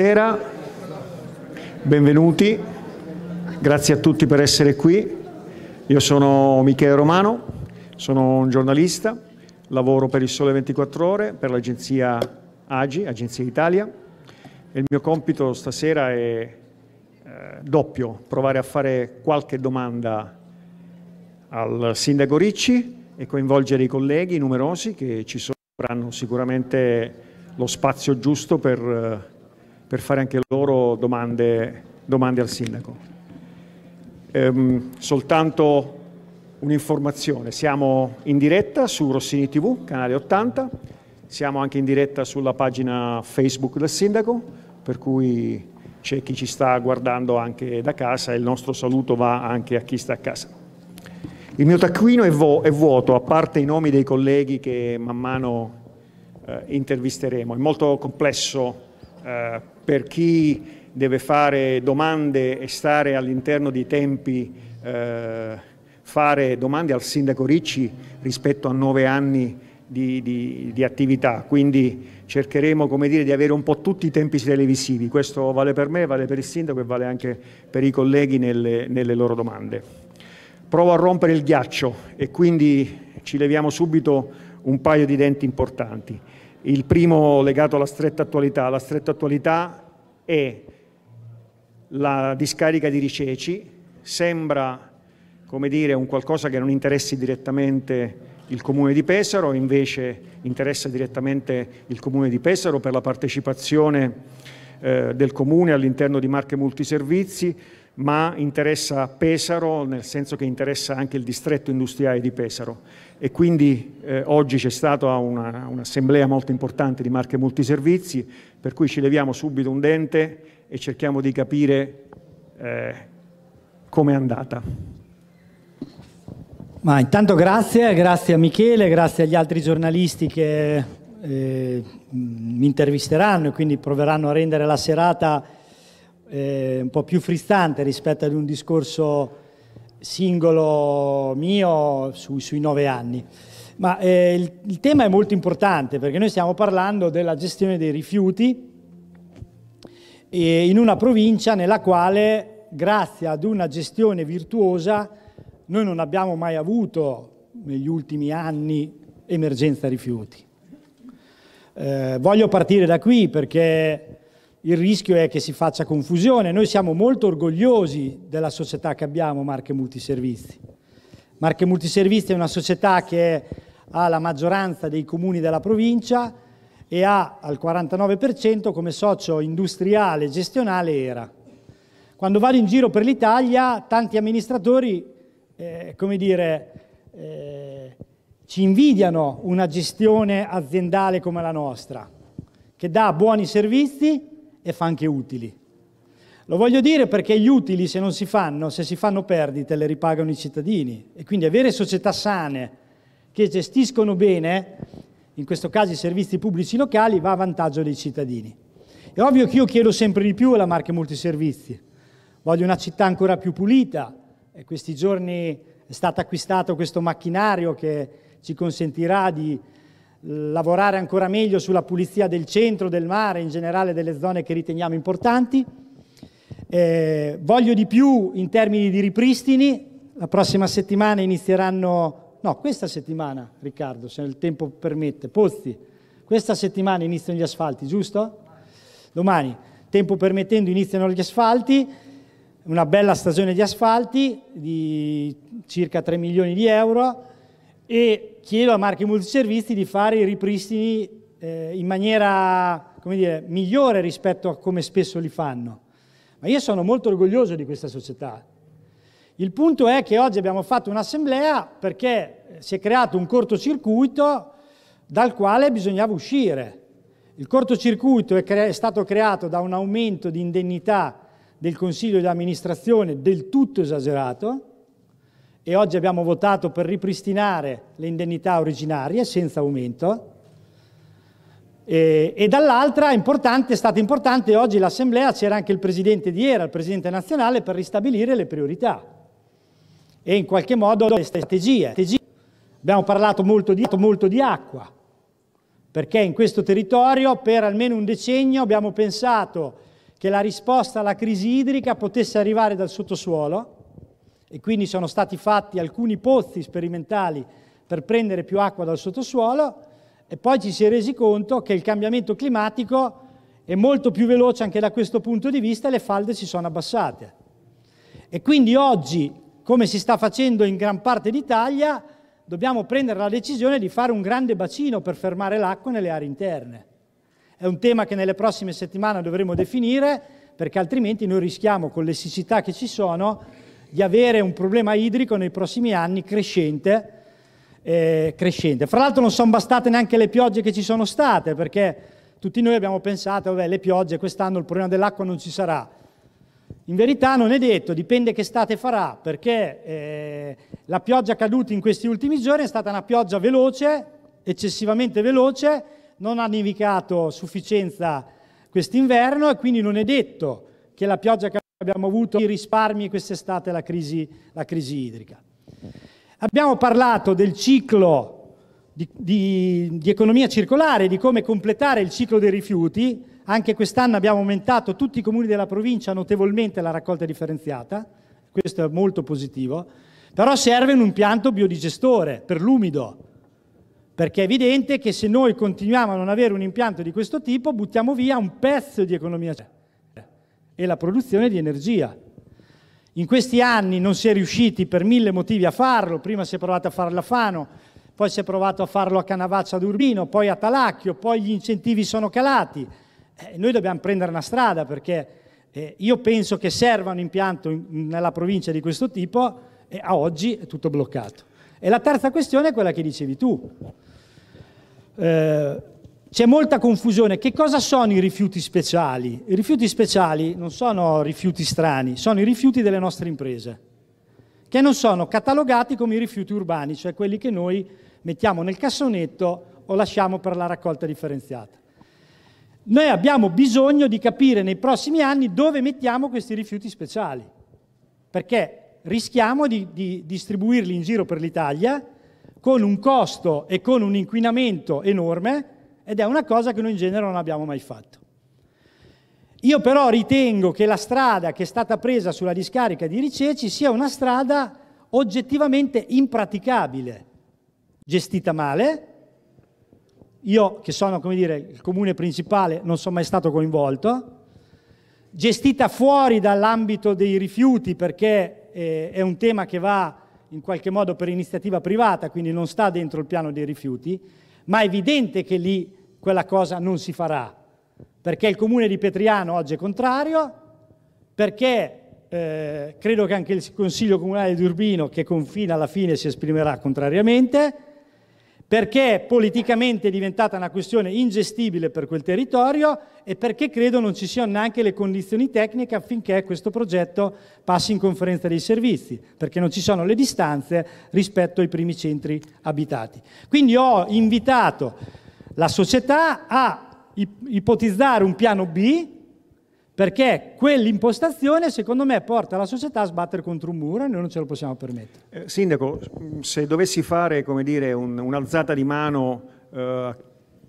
Buonasera, benvenuti, grazie a tutti per essere qui. Io sono Michele Romano, sono un giornalista, lavoro per il Sole 24 Ore, per l'agenzia AGI, Agenzia Italia. il mio compito stasera è eh, doppio, provare a fare qualche domanda al Sindaco Ricci e coinvolgere i colleghi numerosi che ci sono, avranno sicuramente lo spazio giusto per... Eh, per fare anche loro domande, domande al sindaco. Ehm, soltanto un'informazione, siamo in diretta su Rossini TV, canale 80, siamo anche in diretta sulla pagina Facebook del sindaco, per cui c'è chi ci sta guardando anche da casa e il nostro saluto va anche a chi sta a casa. Il mio taccuino è, vu è vuoto, a parte i nomi dei colleghi che man mano eh, intervisteremo. È molto complesso eh, per chi deve fare domande e stare all'interno dei tempi, eh, fare domande al sindaco Ricci rispetto a nove anni di, di, di attività. Quindi cercheremo dire, di avere un po' tutti i tempi televisivi. Questo vale per me, vale per il sindaco e vale anche per i colleghi nelle, nelle loro domande. Provo a rompere il ghiaccio e quindi ci leviamo subito un paio di denti importanti. Il primo legato alla stretta attualità. La stretta attualità è la discarica di Riceci. Sembra come dire, un qualcosa che non interessi direttamente il Comune di Pesaro, invece interessa direttamente il Comune di Pesaro per la partecipazione eh, del Comune all'interno di Marche Multiservizi, ma interessa Pesaro nel senso che interessa anche il distretto industriale di Pesaro e quindi eh, oggi c'è stata una, un'assemblea molto importante di marche multiservizi, per cui ci leviamo subito un dente e cerchiamo di capire eh, come è andata. Ma intanto grazie, grazie a Michele, grazie agli altri giornalisti che eh, mi intervisteranno e quindi proveranno a rendere la serata eh, un po' più fristante rispetto ad un discorso singolo mio su, sui nove anni. Ma eh, il, il, tema è molto importante perché noi stiamo parlando della gestione dei rifiuti eh, in una provincia nella quale, grazie ad una gestione virtuosa, noi non abbiamo mai avuto negli ultimi anni emergenza rifiuti. Eh, voglio partire da qui perché il rischio è che si faccia confusione. Noi siamo molto orgogliosi della società che abbiamo, Marche Multiservizi. Marche Multiservizi è una società che ha la maggioranza dei comuni della provincia e ha al 49% come socio industriale e gestionale ERA. Quando vado in giro per l'Italia, tanti amministratori, eh, come dire, eh, ci invidiano una gestione aziendale come la nostra, che dà buoni servizi, e fa anche utili. Lo voglio dire perché gli utili, se non si fanno, se si fanno perdite, le ripagano i cittadini. E quindi avere società sane che gestiscono bene, in questo caso i servizi pubblici locali, va a vantaggio dei cittadini. È ovvio che io chiedo sempre di più alla marca multiservizi. Voglio una città ancora più pulita. E questi giorni è stato acquistato questo macchinario che ci consentirà di lavorare ancora meglio sulla pulizia del centro, del mare, in generale delle zone che riteniamo importanti. Eh, voglio di più in termini di ripristini, la prossima settimana inizieranno, no questa settimana Riccardo, se il tempo permette, Pozzi, questa settimana iniziano gli asfalti, giusto? Domani, tempo permettendo, iniziano gli asfalti, una bella stagione di asfalti di circa 3 milioni di euro, e chiedo a Marchi Multiservizi di fare i ripristini eh, in maniera dire, migliore rispetto a come spesso li fanno. Ma io sono molto orgoglioso di questa società. Il punto è che oggi abbiamo fatto un'assemblea perché eh, si è creato un cortocircuito dal quale bisognava uscire. Il cortocircuito è, cre- è stato creato da un aumento di indennità del Consiglio di amministrazione del tutto esagerato, e oggi abbiamo votato per ripristinare le indennità originarie senza aumento. E, e dall'altra importante, è stata importante oggi l'Assemblea, c'era anche il Presidente di ERA, il Presidente nazionale, per ristabilire le priorità e in qualche modo le strategie. Abbiamo parlato molto di, molto di acqua, perché in questo territorio per almeno un decennio abbiamo pensato che la risposta alla crisi idrica potesse arrivare dal sottosuolo, e quindi sono stati fatti alcuni pozzi sperimentali per prendere più acqua dal sottosuolo e poi ci si è resi conto che il cambiamento climatico è molto più veloce anche da questo punto di vista e le falde si sono abbassate. E quindi oggi, come si sta facendo in gran parte d'Italia, dobbiamo prendere la decisione di fare un grande bacino per fermare l'acqua nelle aree interne. È un tema che nelle prossime settimane dovremo definire perché altrimenti noi rischiamo con le siccità che ci sono di avere un problema idrico nei prossimi anni crescente. Eh, crescente. Fra l'altro non sono bastate neanche le piogge che ci sono state, perché tutti noi abbiamo pensato, vabbè, le piogge quest'anno il problema dell'acqua non ci sarà. In verità non è detto, dipende che state farà, perché eh, la pioggia caduta in questi ultimi giorni è stata una pioggia veloce, eccessivamente veloce, non ha nevicato a sufficienza quest'inverno e quindi non è detto che la pioggia caduta abbiamo avuto i risparmi quest'estate la crisi, la crisi idrica. Abbiamo parlato del ciclo di, di, di, economia circolare, di come completare il ciclo dei rifiuti. Anche quest'anno abbiamo aumentato tutti i comuni della provincia notevolmente la raccolta differenziata, questo è molto positivo, però serve un impianto biodigestore per l'umido, perché è evidente che se noi continuiamo a non avere un impianto di questo tipo buttiamo via un pezzo di economia circolare e la produzione di energia. In questi anni non si è riusciti per mille motivi a farlo, prima si è provato a farlo a Fano, poi si è provato a farlo a Canavaccia ad Urbino, poi a Talacchio, poi gli incentivi sono calati. Eh, noi dobbiamo prendere una strada perché eh, io penso che serva un impianto in, nella provincia di questo tipo e a oggi è tutto bloccato. E la terza questione è quella che dicevi tu. Eh, c'è molta confusione. Che cosa sono i rifiuti speciali? I rifiuti speciali non sono rifiuti strani, sono i rifiuti delle nostre imprese, che non sono catalogati come i rifiuti urbani, cioè quelli che noi mettiamo nel cassonetto o lasciamo per la raccolta differenziata. Noi abbiamo bisogno di capire nei prossimi anni dove mettiamo questi rifiuti speciali, perché rischiamo di, di distribuirli in giro per l'Italia con un costo e con un inquinamento enorme ed è una cosa che noi in genere non abbiamo mai fatto. Io però ritengo che la strada che è stata presa sulla discarica di Riceci sia una strada oggettivamente impraticabile, gestita male. Io, che sono come dire, il comune principale, non sono mai stato coinvolto, gestita fuori dall'ambito dei rifiuti perché eh, è un tema che va in qualche modo per iniziativa privata, quindi non sta dentro il piano dei rifiuti, ma è evidente che lì quella cosa non si farà, perché il comune di Petriano oggi è contrario, perché eh, credo che anche il Consiglio Comunale di Urbino, che confina alla fine, si esprimerà contrariamente, perché politicamente è diventata una questione ingestibile per quel territorio e perché credo non ci siano neanche le condizioni tecniche affinché questo progetto passi in conferenza dei servizi, perché non ci sono le distanze rispetto ai primi centri abitati. Quindi ho invitato la società a ipotizzare un piano B perché quell'impostazione secondo me porta la società a sbattere contro un muro e noi non ce lo possiamo permettere. Eh, sindaco, se dovessi fare dire, un, un'alzata di mano eh,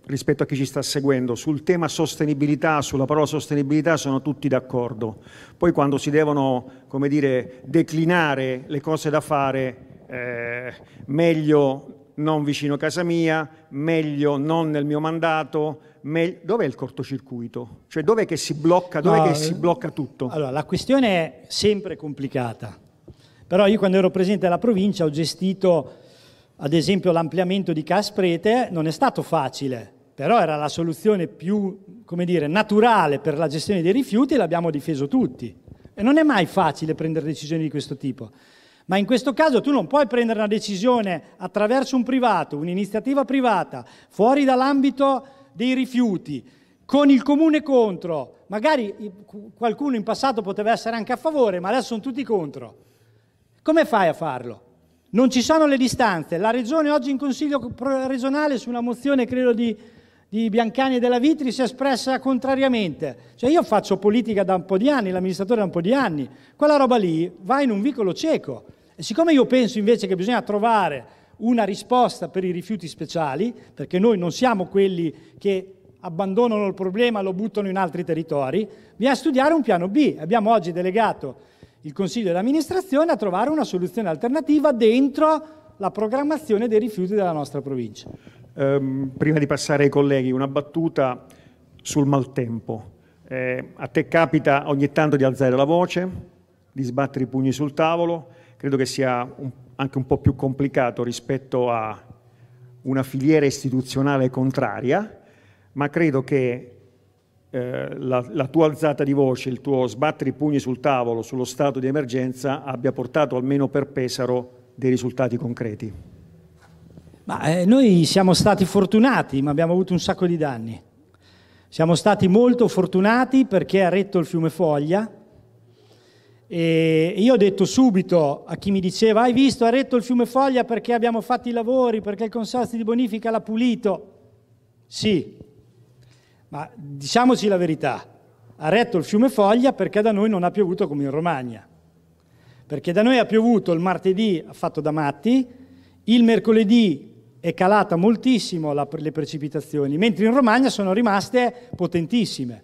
rispetto a chi ci sta seguendo, sul tema sostenibilità, sulla parola sostenibilità sono tutti d'accordo, poi quando si devono dire, declinare le cose da fare eh, meglio non vicino a casa mia, meglio non nel mio mandato. Me... Dov'è il cortocircuito? Cioè dov'è che si blocca, dov'è no, che si blocca tutto? Allora, la questione è sempre complicata. Però io quando ero presidente della provincia ho gestito, ad esempio, l'ampliamento di Casprete, non è stato facile, però era la soluzione più, come dire, naturale per la gestione dei rifiuti e l'abbiamo difeso tutti. E non è mai facile prendere decisioni di questo tipo. Ma in questo caso tu non puoi prendere una decisione attraverso un privato, un'iniziativa privata, fuori dall'ambito dei rifiuti, con il comune contro. Magari qualcuno in passato poteva essere anche a favore, ma adesso sono tutti contro. Come fai a farlo? Non ci sono le distanze. La Regione oggi in Consiglio regionale su una mozione, credo, di, di Biancani e della Vitri si è espressa contrariamente. Cioè io faccio politica da un po' di anni, l'amministratore da un po' di anni. Quella roba lì va in un vicolo cieco. E siccome io penso invece che bisogna trovare una risposta per i rifiuti speciali, perché noi non siamo quelli che abbandonano il problema, e lo buttano in altri territori, bisogna studiare un piano B. Abbiamo oggi delegato il Consiglio dell'amministrazione a trovare una soluzione alternativa dentro la programmazione dei rifiuti della nostra provincia. Um, prima di passare ai colleghi, una battuta sul maltempo. Eh, a te capita ogni tanto di alzare la voce, di sbattere i pugni sul tavolo, credo che sia un, anche un po' più complicato rispetto a una filiera istituzionale contraria, ma credo che eh, la, la, tua alzata di voce, il tuo sbattere i pugni sul tavolo sullo stato di emergenza abbia portato almeno per Pesaro dei risultati concreti. Ma, eh, noi siamo stati fortunati, ma abbiamo avuto un sacco di danni. Siamo stati molto fortunati perché ha Retto il fiume Foglia e io ho detto subito a chi mi diceva, hai visto, ha retto il fiume Foglia perché abbiamo fatto i lavori, perché il consorzio di bonifica l'ha pulito. Sì, ma diciamoci la verità, ha retto il fiume Foglia perché da noi non ha piovuto come in Romagna. Perché da noi ha piovuto il martedì, ha fatto da matti, il mercoledì è calata moltissimo la, le precipitazioni, mentre in Romagna sono rimaste potentissime.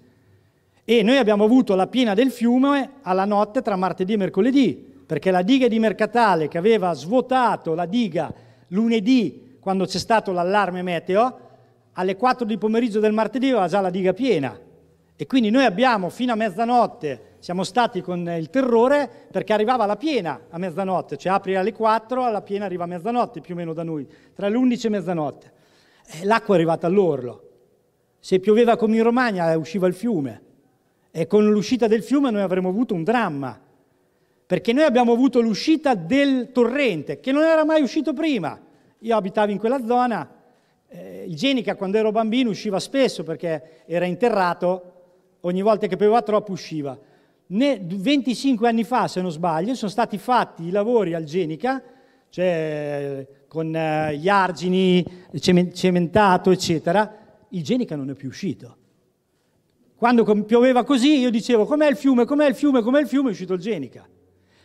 E noi abbiamo avuto la piena del fiume alla notte tra martedì e mercoledì, perché la diga di Mercatale che aveva svuotato la diga lunedì quando c'è stato l'allarme meteo, alle 4 di pomeriggio del martedì aveva già la diga piena. E quindi noi abbiamo fino a mezzanotte, siamo stati con il terrore perché arrivava la piena a mezzanotte, cioè apri alle 4, alla piena arriva a mezzanotte più o meno da noi, tra le 11 e mezzanotte. Eh, l'acqua è arrivata all'orlo. Se pioveva come in Romagna eh, usciva il fiume. E con l'uscita del fiume noi avremmo avuto un dramma, perché noi abbiamo avuto l'uscita del torrente, che non era mai uscito prima. Io abitavo in quella zona, eh, igienica quando ero bambino usciva spesso perché era interrato, ogni volta che pioveva troppo usciva. Ne, 25 anni fa, se non sbaglio, sono stati fatti i lavori al Genica, cioè con eh, gli argini, cementato, eccetera. Il Genica non è più uscito quando pioveva così io dicevo com'è il fiume, com'è il fiume, com'è il fiume, è uscito il Genica.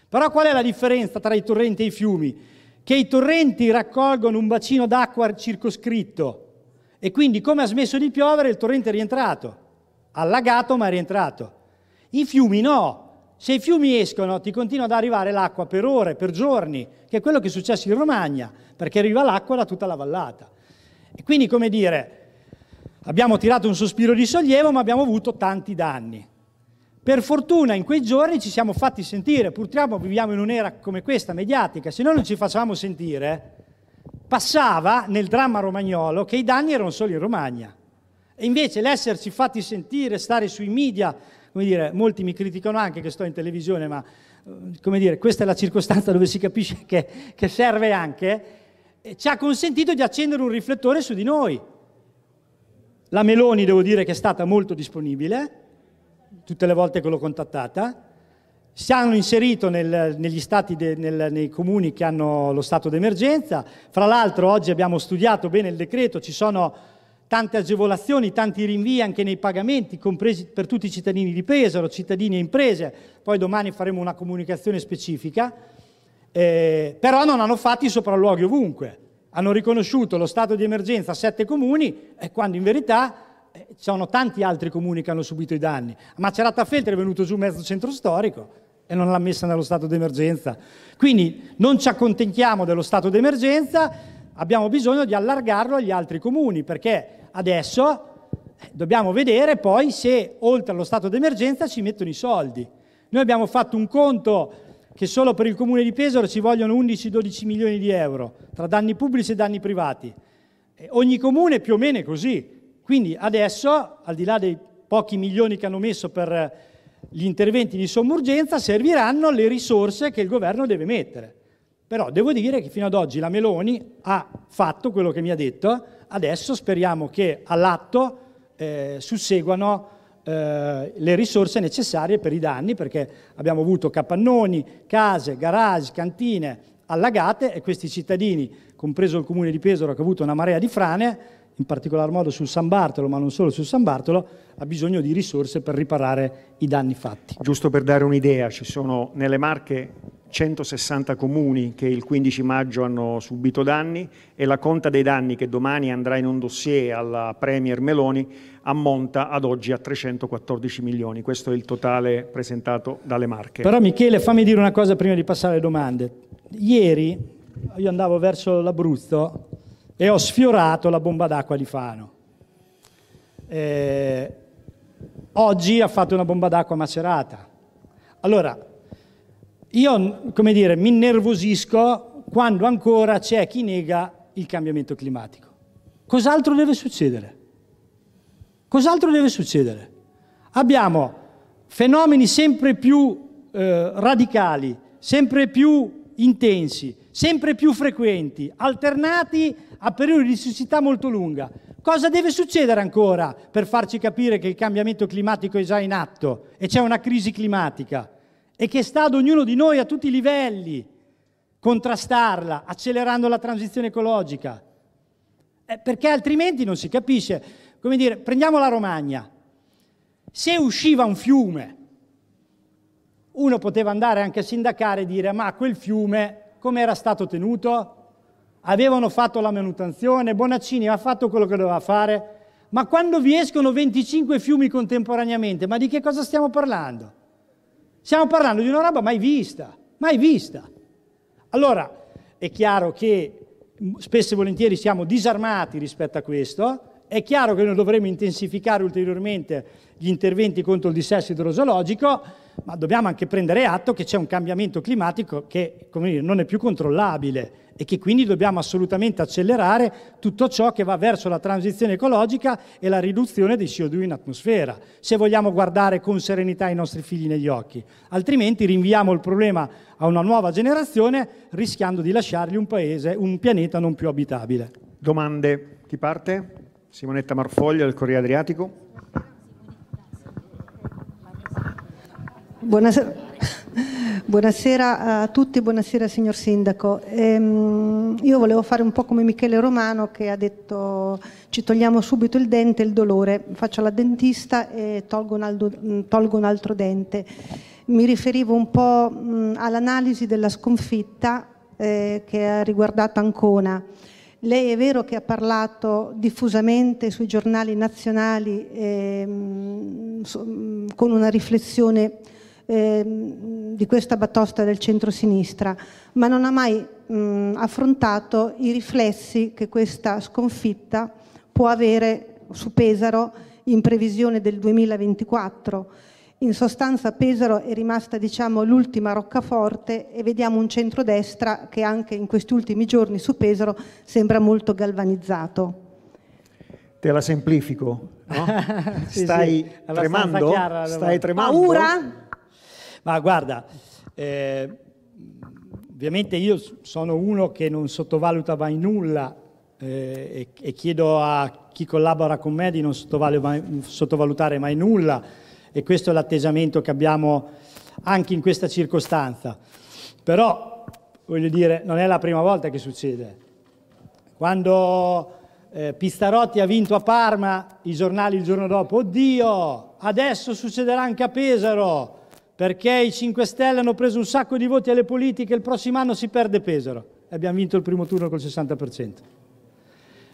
Però qual è la differenza tra i torrenti e i fiumi? Che i torrenti raccolgono un bacino d'acqua circoscritto e quindi come ha smesso di piovere il torrente è rientrato, allagato ma è rientrato. I fiumi no, se i fiumi escono ti continua ad arrivare l'acqua per ore, per giorni, che è quello che è successo in Romagna, perché arriva l'acqua da tutta la vallata. E quindi, come dire, Abbiamo tirato un sospiro di sollievo, ma abbiamo avuto tanti danni. Per fortuna in quei giorni ci siamo fatti sentire, purtroppo viviamo in un'era come questa, mediatica, se noi non ci facevamo sentire, passava nel dramma romagnolo che i danni erano solo in Romagna. E invece l'esserci fatti sentire, stare sui media, come dire, molti mi criticano anche che sto in televisione, ma eh, come dire, questa è la circostanza dove si capisce che, che serve anche, eh, ci ha consentito di accendere un riflettore su di noi, la Meloni devo dire che è stata molto disponibile, tutte le volte che l'ho contattata. Si hanno inserito nel, negli stati de, nel, nei comuni che hanno lo stato d'emergenza. Fra l'altro oggi abbiamo studiato bene il decreto, ci sono tante agevolazioni, tanti rinvii anche nei pagamenti, compresi per tutti i cittadini di Pesaro, cittadini e imprese. Poi domani faremo una comunicazione specifica. Eh, però non hanno fatto i sopralluoghi ovunque hanno riconosciuto lo stato di emergenza a sette comuni, quando in verità eh, ci sono tanti altri comuni che hanno subito i danni. Ma Cerata Feltre è venuto giù mezzo centro storico e non l'ha messa nello stato d'emergenza. Quindi non ci accontentiamo dello stato d'emergenza, abbiamo bisogno di allargarlo agli altri comuni, perché adesso eh, dobbiamo vedere poi se oltre allo stato d'emergenza ci mettono i soldi. Noi abbiamo fatto un conto che solo per il comune di Pesaro ci vogliono 11-12 milioni di euro tra danni pubblici e danni privati. ogni comune più o meno è così. Quindi adesso, al di là dei pochi milioni che hanno messo per eh, gli interventi di sommergenza, serviranno le risorse che il governo deve mettere. Però devo dire che fino ad oggi la Meloni ha fatto quello che mi ha detto, adesso speriamo che all'atto eh, susseguano eh, le risorse necessarie per i danni, perché abbiamo avuto capannoni, case, garage, cantine allagate e questi cittadini, compreso il comune di Pesaro che ha avuto una marea di frane, in particolar modo sul San Bartolo, ma non solo sul San Bartolo, ha bisogno di risorse per riparare i danni fatti. Giusto per dare un'idea, ci sono nelle Marche 160 comuni che il 15 maggio hanno subito danni e la conta dei danni che domani andrà in un dossier alla Premier Meloni ammonta ad oggi a 314 milioni. Questo è il totale presentato dalle Marche. Però Michele, fammi dire una cosa prima di passare alle domande. Ieri io andavo verso l'Abruzzo e ho sfiorato la bomba d'acqua di Fano. Eh, oggi ha fatto una bomba d'acqua macerata. Allora, io, come dire, mi innervosisco quando ancora c'è chi nega il cambiamento climatico. Cos'altro deve succedere? Cos'altro deve succedere? Abbiamo fenomeni sempre più eh, radicali, sempre più intensi, sempre più frequenti, alternati a periodi di siccità molto lunga. Cosa deve succedere ancora per farci capire che il cambiamento climatico è già in atto e c'è una crisi climatica e che sta ad ognuno di noi a tutti i livelli contrastarla accelerando la transizione ecologica? Eh, perché altrimenti non si capisce come dire, prendiamo la Romagna, se usciva un fiume, uno poteva andare anche a sindacare e dire ma quel fiume come era stato tenuto? Avevano fatto la manutenzione, Bonaccini ha fatto quello che doveva fare, ma quando vi escono 25 fiumi contemporaneamente, ma di che cosa stiamo parlando? Stiamo parlando di una roba mai vista, mai vista. Allora, è chiaro che spesso e volentieri siamo disarmati rispetto a questo, è chiaro che noi dovremo intensificare ulteriormente gli interventi contro il dissesto idrogeologico, ma dobbiamo anche prendere atto che c'è un cambiamento climatico che dire, non è più controllabile e che quindi dobbiamo assolutamente accelerare tutto ciò che va verso la transizione ecologica e la riduzione dei CO2 in atmosfera, se vogliamo guardare con serenità i nostri figli negli occhi. Altrimenti rinviamo il problema a una nuova generazione rischiando di lasciargli un paese, un pianeta non più abitabile. Domande? Chi parte? Simonetta Marfoglia del Corriere Adriatico. Buonasera, buonasera a tutti, buonasera signor Sindaco. Ehm, io volevo fare un po' come Michele Romano che ha detto ci togliamo subito il dente e il dolore, faccio la dentista e tolgo un, aldo, mm, tolgo un altro dente. Mi riferivo un po' mm, all'analisi della sconfitta eh, che ha riguardato Ancona. Lei è vero che ha parlato diffusamente sui giornali nazionali ehm, con una riflessione ehm, di questa batosta del centrosinistra, ma non ha mai mh, affrontato i riflessi che questa sconfitta può avere su Pesaro in previsione del 2024 in sostanza Pesaro è rimasta diciamo, l'ultima roccaforte e vediamo un centrodestra che anche in questi ultimi giorni su Pesaro sembra molto galvanizzato. Te la semplifico, no? sì, stai sì, tremando? Chiara, stai tremando? Paura? Ma guarda, eh, ovviamente io sono uno che non sottovaluta mai nulla eh, e, e, chiedo a chi collabora con me di non sottovalutare mai nulla e questo è l'atteggiamento che abbiamo anche in questa circostanza. Però, voglio dire, non è la prima volta che succede. Quando eh, Pistarotti ha vinto a Parma, i giornali il giorno dopo, oddio, adesso succederà anche a Pesaro, perché i 5 Stelle hanno preso un sacco di voti alle politiche, il prossimo anno si perde Pesaro. E Abbiamo vinto il primo turno col 60%.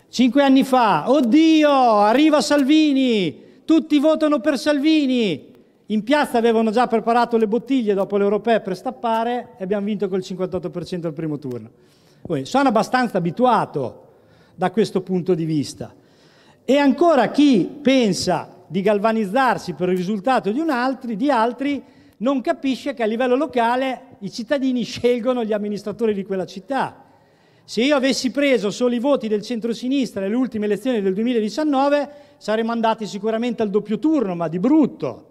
Cinque anni fa, oddio, arriva Salvini, tutti votano per Salvini. In piazza avevano già preparato le bottiglie dopo le europee per stappare e abbiamo vinto col 58% al primo turno. Sono abbastanza abituato da questo punto di vista. E ancora chi pensa di galvanizzarsi per il risultato di, altro, di altri non capisce che a livello locale i cittadini scelgono gli amministratori di quella città se io avessi preso solo i voti del centrosinistra nelle ultime elezioni del 2019, saremmo andati sicuramente al doppio turno, ma di brutto,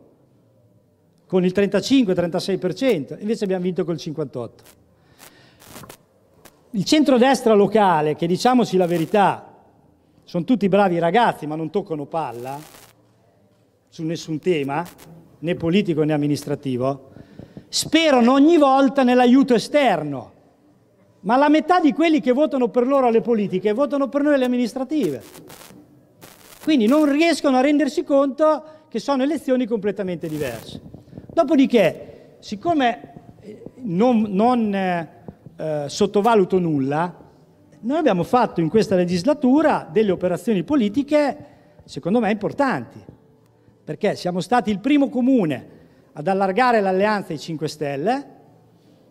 con il 35-36%, invece abbiamo vinto col 58%. Il centrodestra locale, che diciamoci la verità, sono tutti bravi ragazzi, ma non toccano palla su nessun tema, né politico né amministrativo, sperano ogni volta nell'aiuto esterno ma la metà di quelli che votano per loro alle politiche votano per noi alle amministrative. Quindi non riescono a rendersi conto che sono elezioni completamente diverse. Dopodiché, siccome eh, non, non eh, eh, sottovaluto nulla, noi abbiamo fatto in questa legislatura delle operazioni politiche, secondo me, importanti, perché siamo stati il primo comune ad allargare l'alleanza ai 5 Stelle,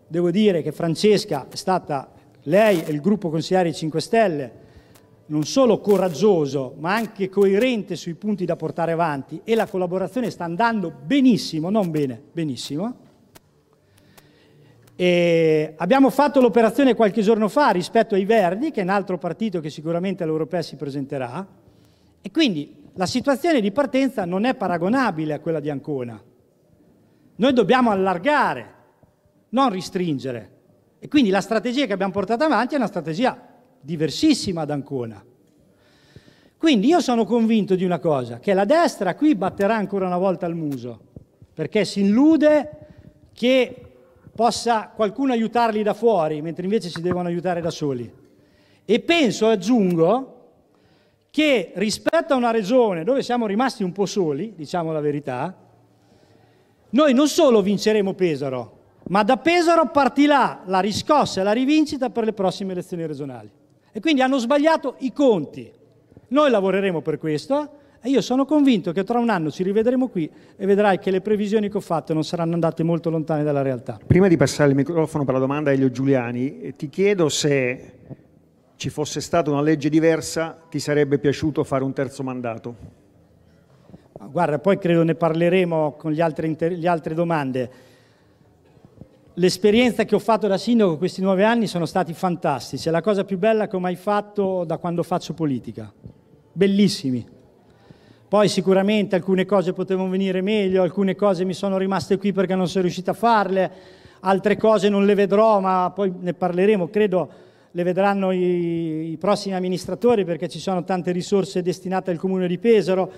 Devo dire che Francesca è stata, lei e il gruppo consigliari 5 Stelle, non solo coraggioso, ma anche coerente sui punti da portare avanti e la collaborazione sta andando benissimo, non bene, benissimo. E abbiamo fatto l'operazione qualche giorno fa rispetto ai Verdi, che è un altro partito che sicuramente all'Europea si presenterà, e quindi la situazione di partenza non è paragonabile a quella di Ancona. Noi dobbiamo allargare non restringere. E quindi la strategia che abbiamo portato avanti è una strategia diversissima ad Ancona. Quindi io sono convinto di una cosa, che la destra qui batterà ancora una volta al muso, perché si illude che possa qualcuno aiutarli da fuori, mentre invece si devono aiutare da soli. E penso, aggiungo, che rispetto a una regione dove siamo rimasti un po' soli, diciamo la verità, noi non solo vinceremo Pesaro, ma da Pesaro partirà la riscossa e la rivincita per le prossime elezioni regionali. E quindi hanno sbagliato i conti. Noi lavoreremo per questo e io sono convinto che tra un anno ci rivedremo qui e vedrai che le previsioni che ho fatto non saranno andate molto lontane dalla realtà. Prima di passare il microfono per la domanda a Elio Giuliani, eh, ti chiedo se ci fosse stata una legge diversa ti sarebbe piaciuto fare un terzo mandato? Guarda, poi credo ne parleremo con le altre, altre domande. L'esperienza che ho fatto da sindaco questi nove anni sono stati fantastici, è la cosa più bella che ho mai fatto da quando faccio politica. Bellissimi. Poi sicuramente alcune cose potevano venire meglio, alcune cose mi sono rimaste qui perché non sono riuscito a farle, altre cose non le vedrò, ma poi ne parleremo, credo le vedranno i, i prossimi amministratori perché ci sono tante risorse destinate al comune di Pesaro.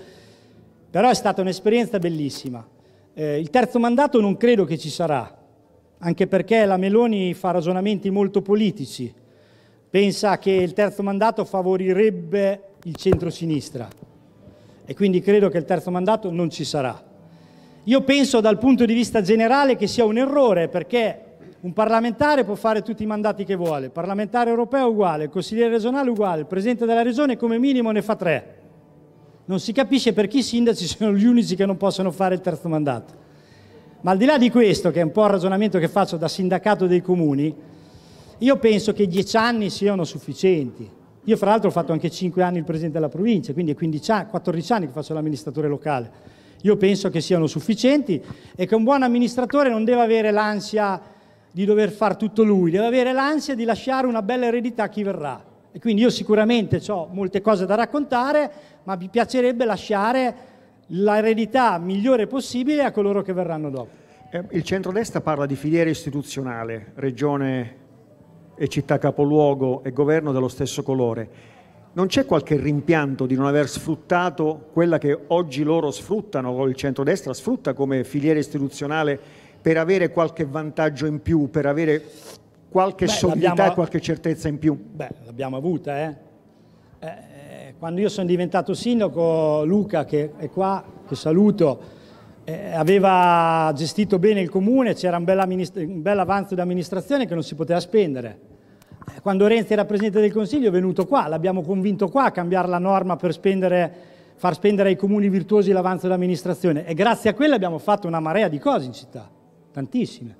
Però è stata un'esperienza bellissima. Eh, il terzo mandato non credo che ci sarà, anche perché la Meloni fa ragionamenti molto politici, pensa che il terzo mandato favorirebbe il centro-sinistra e quindi credo che il terzo mandato non ci sarà. Io penso dal punto di vista generale che sia un errore perché un parlamentare può fare tutti i mandati che vuole, il parlamentare europeo uguale, il consigliere regionale uguale, il presidente della regione come minimo ne fa tre. Non si capisce perché i sindaci sono gli unici che non possono fare il terzo mandato. Ma al di là di questo, che è un po' il ragionamento che faccio da sindacato dei comuni, io penso che dieci anni siano sufficienti. Io fra l'altro ho fatto anche cinque anni il presidente della provincia, quindi è anni, 14 anni che faccio l'amministratore locale. Io penso che siano sufficienti e che un buon amministratore non deve avere l'ansia di dover fare tutto lui, deve avere l'ansia di lasciare una bella eredità a chi verrà. E quindi io sicuramente ho molte cose da raccontare, ma mi piacerebbe lasciare l'eredità migliore possibile a coloro che verranno dopo. Eh, il centrodestra parla di filiera istituzionale, regione e città capoluogo e governo dello stesso colore. Non c'è qualche rimpianto di non aver sfruttato quella che oggi loro sfruttano, o il centrodestra sfrutta come filiera istituzionale per avere qualche vantaggio in più, per avere qualche beh, solidità e qualche certezza in più? Beh, l'abbiamo avuta, eh? eh quando io sono diventato sindaco, Luca, che è qua, che saluto, eh, aveva gestito bene il comune, c'era un, un bel avanzo d'amministrazione che non si poteva spendere. Eh, quando Renzi era presidente del Consiglio è venuto qua, l'abbiamo convinto qua a cambiare la norma per spendere, far spendere ai comuni virtuosi l'avanzo d'amministrazione e grazie a quello abbiamo fatto una marea di cose in città, tantissime.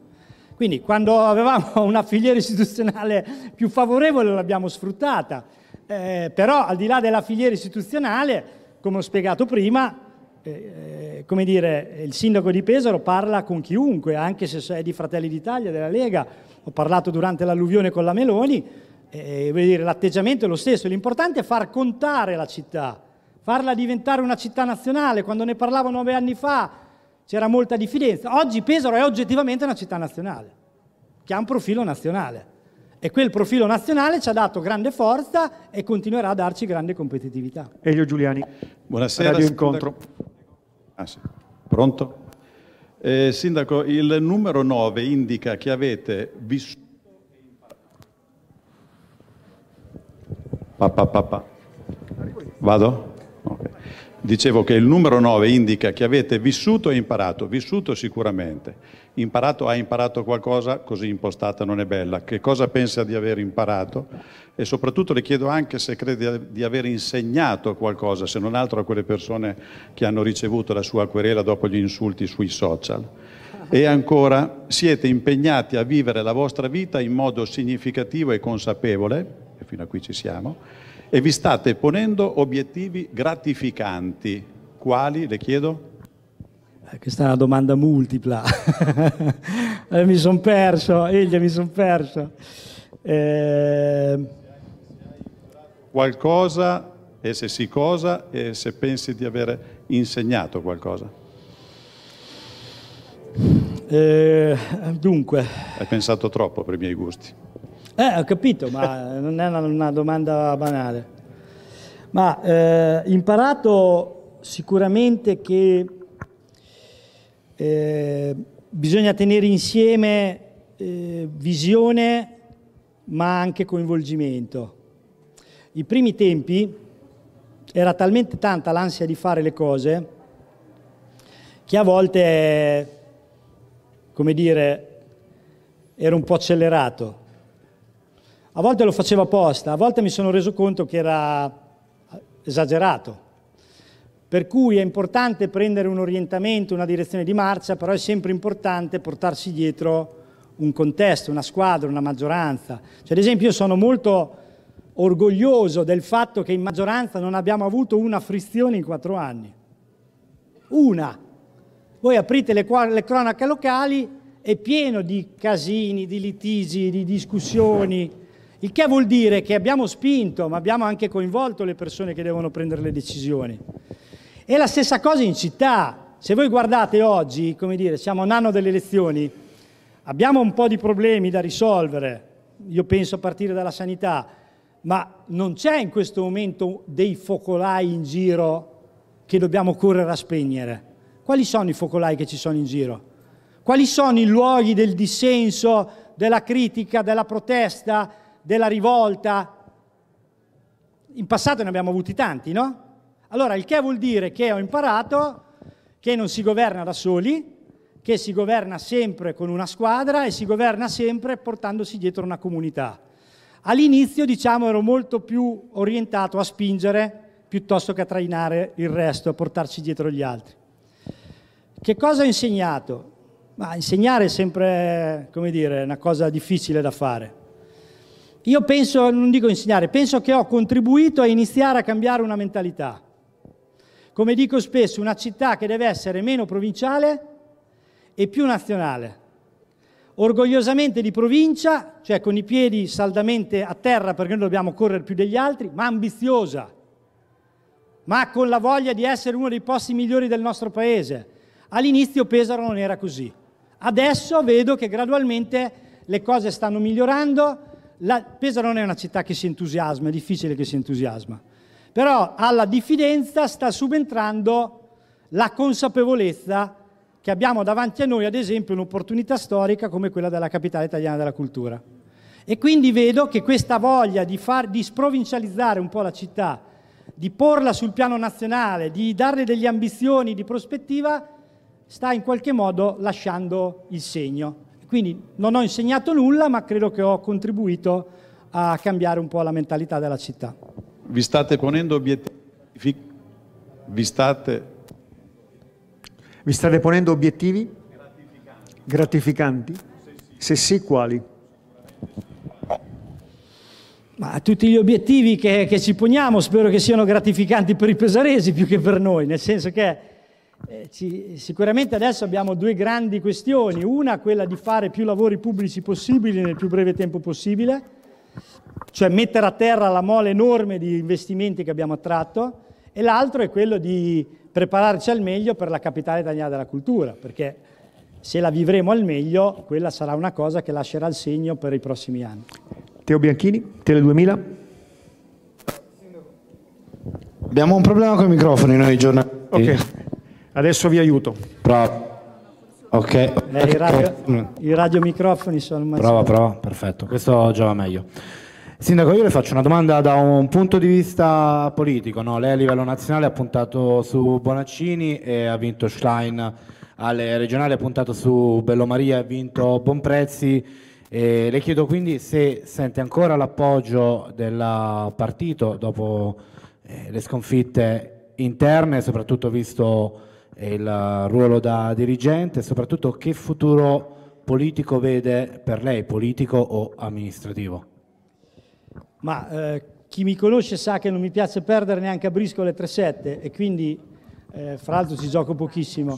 Quindi quando avevamo una filiera istituzionale più favorevole l'abbiamo sfruttata eh, però al di là della filiera istituzionale, come ho spiegato prima, eh, eh, come dire, il sindaco di Pesaro parla con chiunque, anche se è di Fratelli d'Italia, della Lega, ho parlato durante l'alluvione con la Meloni, eh, dire, l'atteggiamento è lo stesso, l'importante è far contare la città, farla diventare una città nazionale, quando ne parlavo nove anni fa c'era molta diffidenza, oggi Pesaro è oggettivamente una città nazionale, che ha un profilo nazionale. E quel profilo nazionale ci ha dato grande forza e continuerà a darci grande competitività. Elio Giuliani. Buonasera. Radio Incontro. Ah, sì. Pronto? Eh, sindaco, il numero 9 indica che avete vissuto... Pa, pa, pa, pa. Vado? Okay. Dicevo che il numero 9 indica che avete vissuto e imparato, vissuto sicuramente, imparato, ha imparato qualcosa, così impostata non è bella, che cosa pensa di aver imparato e soprattutto le chiedo anche se crede di aver insegnato qualcosa, se non altro a quelle persone che hanno ricevuto la sua querela dopo gli insulti sui social. E ancora, siete impegnati a vivere la vostra vita in modo significativo e consapevole, e fino a qui ci siamo, e vi state ponendo obiettivi gratificanti. Quali, le chiedo? Eh, questa è una domanda multipla. Eh, mi sono perso, Eglia, mi sono perso. Eh... Qualcosa, e se sì cosa, e se pensi di aver insegnato qualcosa. Eh, dunque. Hai pensato troppo per i miei gusti. Eh, ho capito, ma non è una, una domanda banale. Ma eh, imparato sicuramente che eh, bisogna tenere insieme eh, visione ma anche coinvolgimento. I primi tempi era talmente tanta l'ansia di fare le cose che a volte, come dire, era un po' accelerato. A volte lo facevo apposta, a volte mi sono reso conto che era esagerato per cui è importante prendere un orientamento, una direzione di marcia, però è sempre importante portarsi dietro un contesto, una squadra, una maggioranza. Cioè, ad esempio, io sono molto orgoglioso del fatto che in maggioranza non abbiamo avuto una frizione in quattro anni. Una. Voi aprite le, le cronache locali, è pieno di casini, di litigi, di discussioni, il che vuol dire che abbiamo spinto, ma abbiamo anche coinvolto le persone che devono prendere le decisioni. È la stessa cosa in città. Se voi guardate oggi, come dire, siamo un anno delle elezioni, abbiamo un po' di problemi da risolvere, io penso a partire dalla sanità, ma non c'è in questo momento dei focolai in giro che dobbiamo correre a spegnere. Quali sono i focolai che ci sono in giro? Quali sono i luoghi del dissenso, della critica, della protesta, della rivolta? In passato ne abbiamo avuti tanti, no? Allora, il che vuol dire che ho imparato che non si governa da soli, che si governa sempre con una squadra e si governa sempre portandosi dietro una comunità. All'inizio, diciamo, ero molto più orientato a spingere piuttosto che a trainare il resto, a portarci dietro gli altri. Che cosa ho insegnato? Ma insegnare è sempre, come dire, una cosa difficile da fare. Io penso, non dico insegnare, penso che ho contribuito a iniziare a cambiare una mentalità come dico spesso, una città che deve essere meno provinciale e più nazionale. Orgogliosamente di provincia, cioè con i piedi saldamente a terra perché noi dobbiamo correre più degli altri, ma ambiziosa, ma con la voglia di essere uno dei posti migliori del nostro paese. All'inizio Pesaro non era così. Adesso vedo che gradualmente le cose stanno migliorando. La... Pesaro non è una città che si entusiasma, è difficile che si entusiasma. Però alla diffidenza sta subentrando la consapevolezza che abbiamo davanti a noi, ad esempio, un'opportunità storica come quella della capitale italiana della cultura. E quindi vedo che questa voglia di, far, di sprovincializzare un po' la città, di porla sul piano nazionale, di darle delle ambizioni di prospettiva, sta in qualche modo lasciando il segno. Quindi non ho insegnato nulla, ma credo che ho contribuito a cambiare un po' la mentalità della città vi state ponendo obiettivi, vi state... Vi state ponendo obiettivi? Gratificanti? Gratificanti? Se, sì. Se sì, quali? Ma tutti gli obiettivi che, che, ci poniamo spero che siano gratificanti per i pesaresi più che per noi, nel senso che eh, ci, sicuramente adesso abbiamo due grandi questioni, una quella di fare più lavori pubblici possibili nel più breve tempo possibile, cioè mettere a terra la mole enorme di investimenti che abbiamo attratto, e l'altro è quello di prepararci al meglio per la capitale italiana della cultura, perché se la vivremo al meglio, quella sarà una cosa che lascerà il segno per i prossimi anni. Teo Bianchini, Tele 2000. Abbiamo un problema con i microfoni noi giornali. Ok, adesso vi aiuto. Prova. Ok. Eh, i, radio, I radiomicrofoni sono... Prova, prova, perfetto. Questo già va meglio. Sindaco, io le faccio una domanda da un punto di vista politico. No? Lei a livello nazionale ha puntato su Bonaccini e ha vinto Schlein alle regionali ha puntato su Bellomaria e ha vinto Bonprezzi. E le chiedo quindi se sente ancora l'appoggio del partito dopo eh, le sconfitte interne, soprattutto visto eh, il ruolo da dirigente, e soprattutto che futuro politico vede per lei, politico o amministrativo? ma eh, chi mi conosce sa che non mi piace perdere neanche a brisco le 3-7 e quindi, eh, fra l'altro ci gioco pochissimo,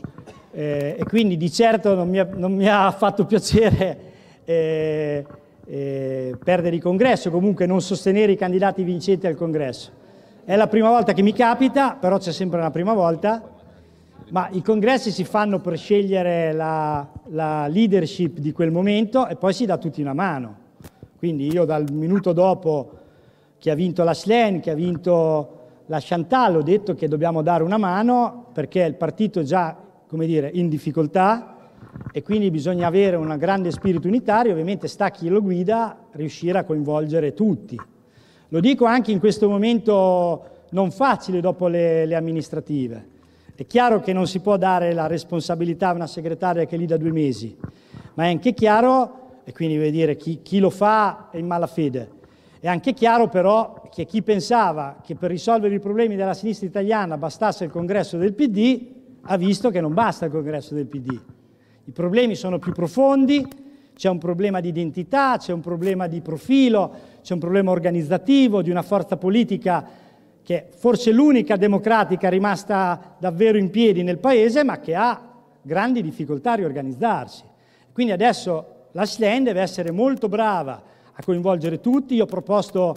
eh, e quindi di certo non mi ha, non mi ha fatto piacere eh, eh, perdere il congresso, comunque non sostenere i candidati vincenti al congresso. È la prima volta che mi capita, però c'è sempre una prima volta, ma i congressi si fanno per scegliere la, la leadership di quel momento e poi si dà tutti una mano. Quindi io dal minuto dopo che ha vinto la Schlen, che ha vinto la Chantal, ho detto che dobbiamo dare una mano perché il partito è già, come dire, in difficoltà e quindi bisogna avere un grande spirito unitario, ovviamente sta chi lo guida riuscire a coinvolgere tutti. Lo dico anche in questo momento non facile dopo le, le amministrative. È chiaro che non si può dare la responsabilità a una segretaria che è lì da due mesi, ma è anche chiaro e quindi vuol dire chi, chi lo fa è in malafede. È anche chiaro però che chi pensava che per risolvere i problemi della sinistra italiana bastasse il congresso del PD ha visto che non basta il congresso del PD. I problemi sono più profondi, c'è un problema di identità, c'è un problema di profilo, c'è un problema organizzativo di una forza politica che è forse l'unica democratica rimasta davvero in piedi nel Paese, ma che ha grandi difficoltà a riorganizzarsi. Quindi adesso la SLEN deve essere molto brava a coinvolgere tutti. Io ho proposto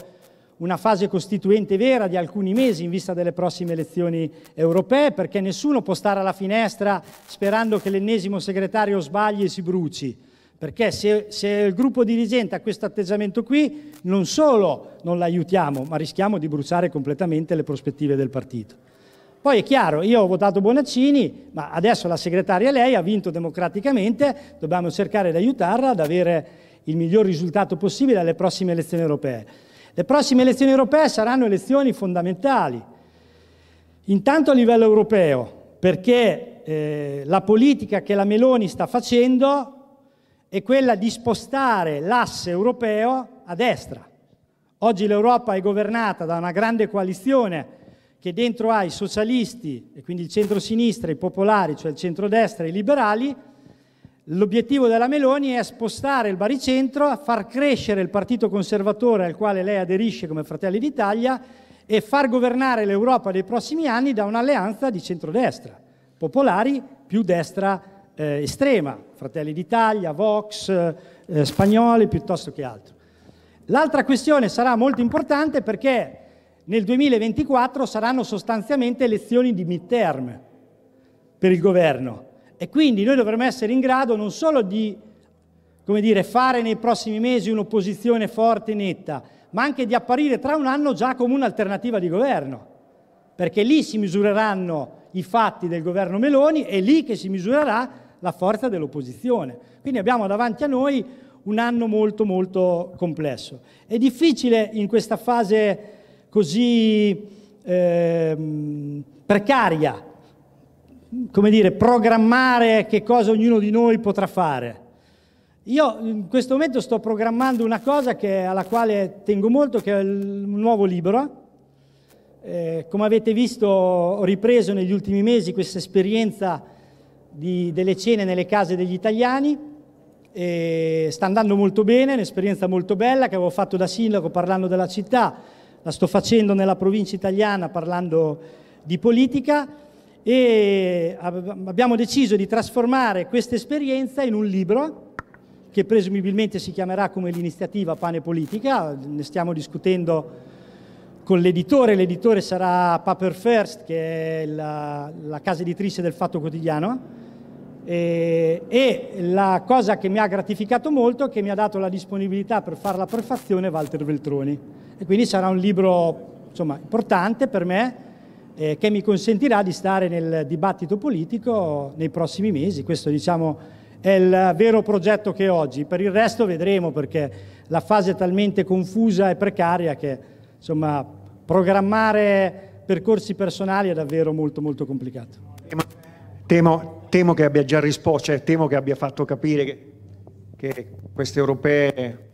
una fase costituente vera di alcuni mesi in vista delle prossime elezioni europee, perché nessuno può stare alla finestra sperando che l'ennesimo segretario sbagli e si bruci. Perché se, se il gruppo dirigente ha questo atteggiamento qui, non solo non l'aiutiamo, ma rischiamo di bruciare completamente le prospettive del partito. Poi è chiaro, io ho votato Bonaccini, ma adesso la segretaria lei ha vinto democraticamente, dobbiamo cercare di aiutarla ad avere il miglior risultato possibile alle prossime elezioni europee. Le prossime elezioni europee saranno elezioni fondamentali, intanto a livello europeo, perché eh, la politica che la Meloni sta facendo è quella di spostare l'asse europeo a destra. Oggi l'Europa è governata da una grande coalizione che dentro ha i socialisti, e quindi il centro-sinistra, i popolari, cioè il centro-destra e i liberali, l'obiettivo della Meloni è spostare il baricentro, far crescere il partito conservatore al quale lei aderisce come Fratelli d'Italia e far governare l'Europa dei prossimi anni da un'alleanza di centrodestra, popolari più destra eh, estrema, Fratelli d'Italia, Vox, eh, spagnoli piuttosto che altro. L'altra questione sarà molto importante perché nel 2024 saranno sostanzialmente elezioni di midterm per il governo e quindi noi dovremo essere in grado non solo di dire, fare nei prossimi mesi un'opposizione forte e netta, ma anche di apparire tra un anno già come un'alternativa di governo, perché lì si misureranno i fatti del governo Meloni e lì che si misurerà la forza dell'opposizione. Quindi abbiamo davanti a noi un anno molto molto complesso. È difficile in questa fase così eh, precaria, come dire, programmare che cosa ognuno di noi potrà fare. Io in questo momento sto programmando una cosa che, alla quale tengo molto, che è un nuovo libro. Eh, come avete visto ho ripreso negli ultimi mesi questa esperienza di, delle cene nelle case degli italiani sta andando molto bene, un'esperienza molto bella che avevo fatto da sindaco parlando della città la sto facendo nella provincia italiana parlando di politica e abbiamo deciso di trasformare questa esperienza in un libro che presumibilmente si chiamerà come l'iniziativa Pane Politica, ne stiamo discutendo con l'editore, l'editore sarà Paper First che è la, la casa editrice del Fatto Quotidiano e, e, la cosa che mi ha gratificato molto è che mi ha dato la disponibilità per fare la prefazione Walter Veltroni e quindi sarà un libro insomma, importante per me eh, che mi consentirà di stare nel dibattito politico nei prossimi mesi. Questo diciamo, è il vero progetto che ho oggi. Per il resto vedremo perché la fase è talmente confusa e precaria che insomma, programmare percorsi personali è davvero molto molto complicato. Temo, temo che abbia già risposto, cioè temo che abbia fatto capire che, che queste europee...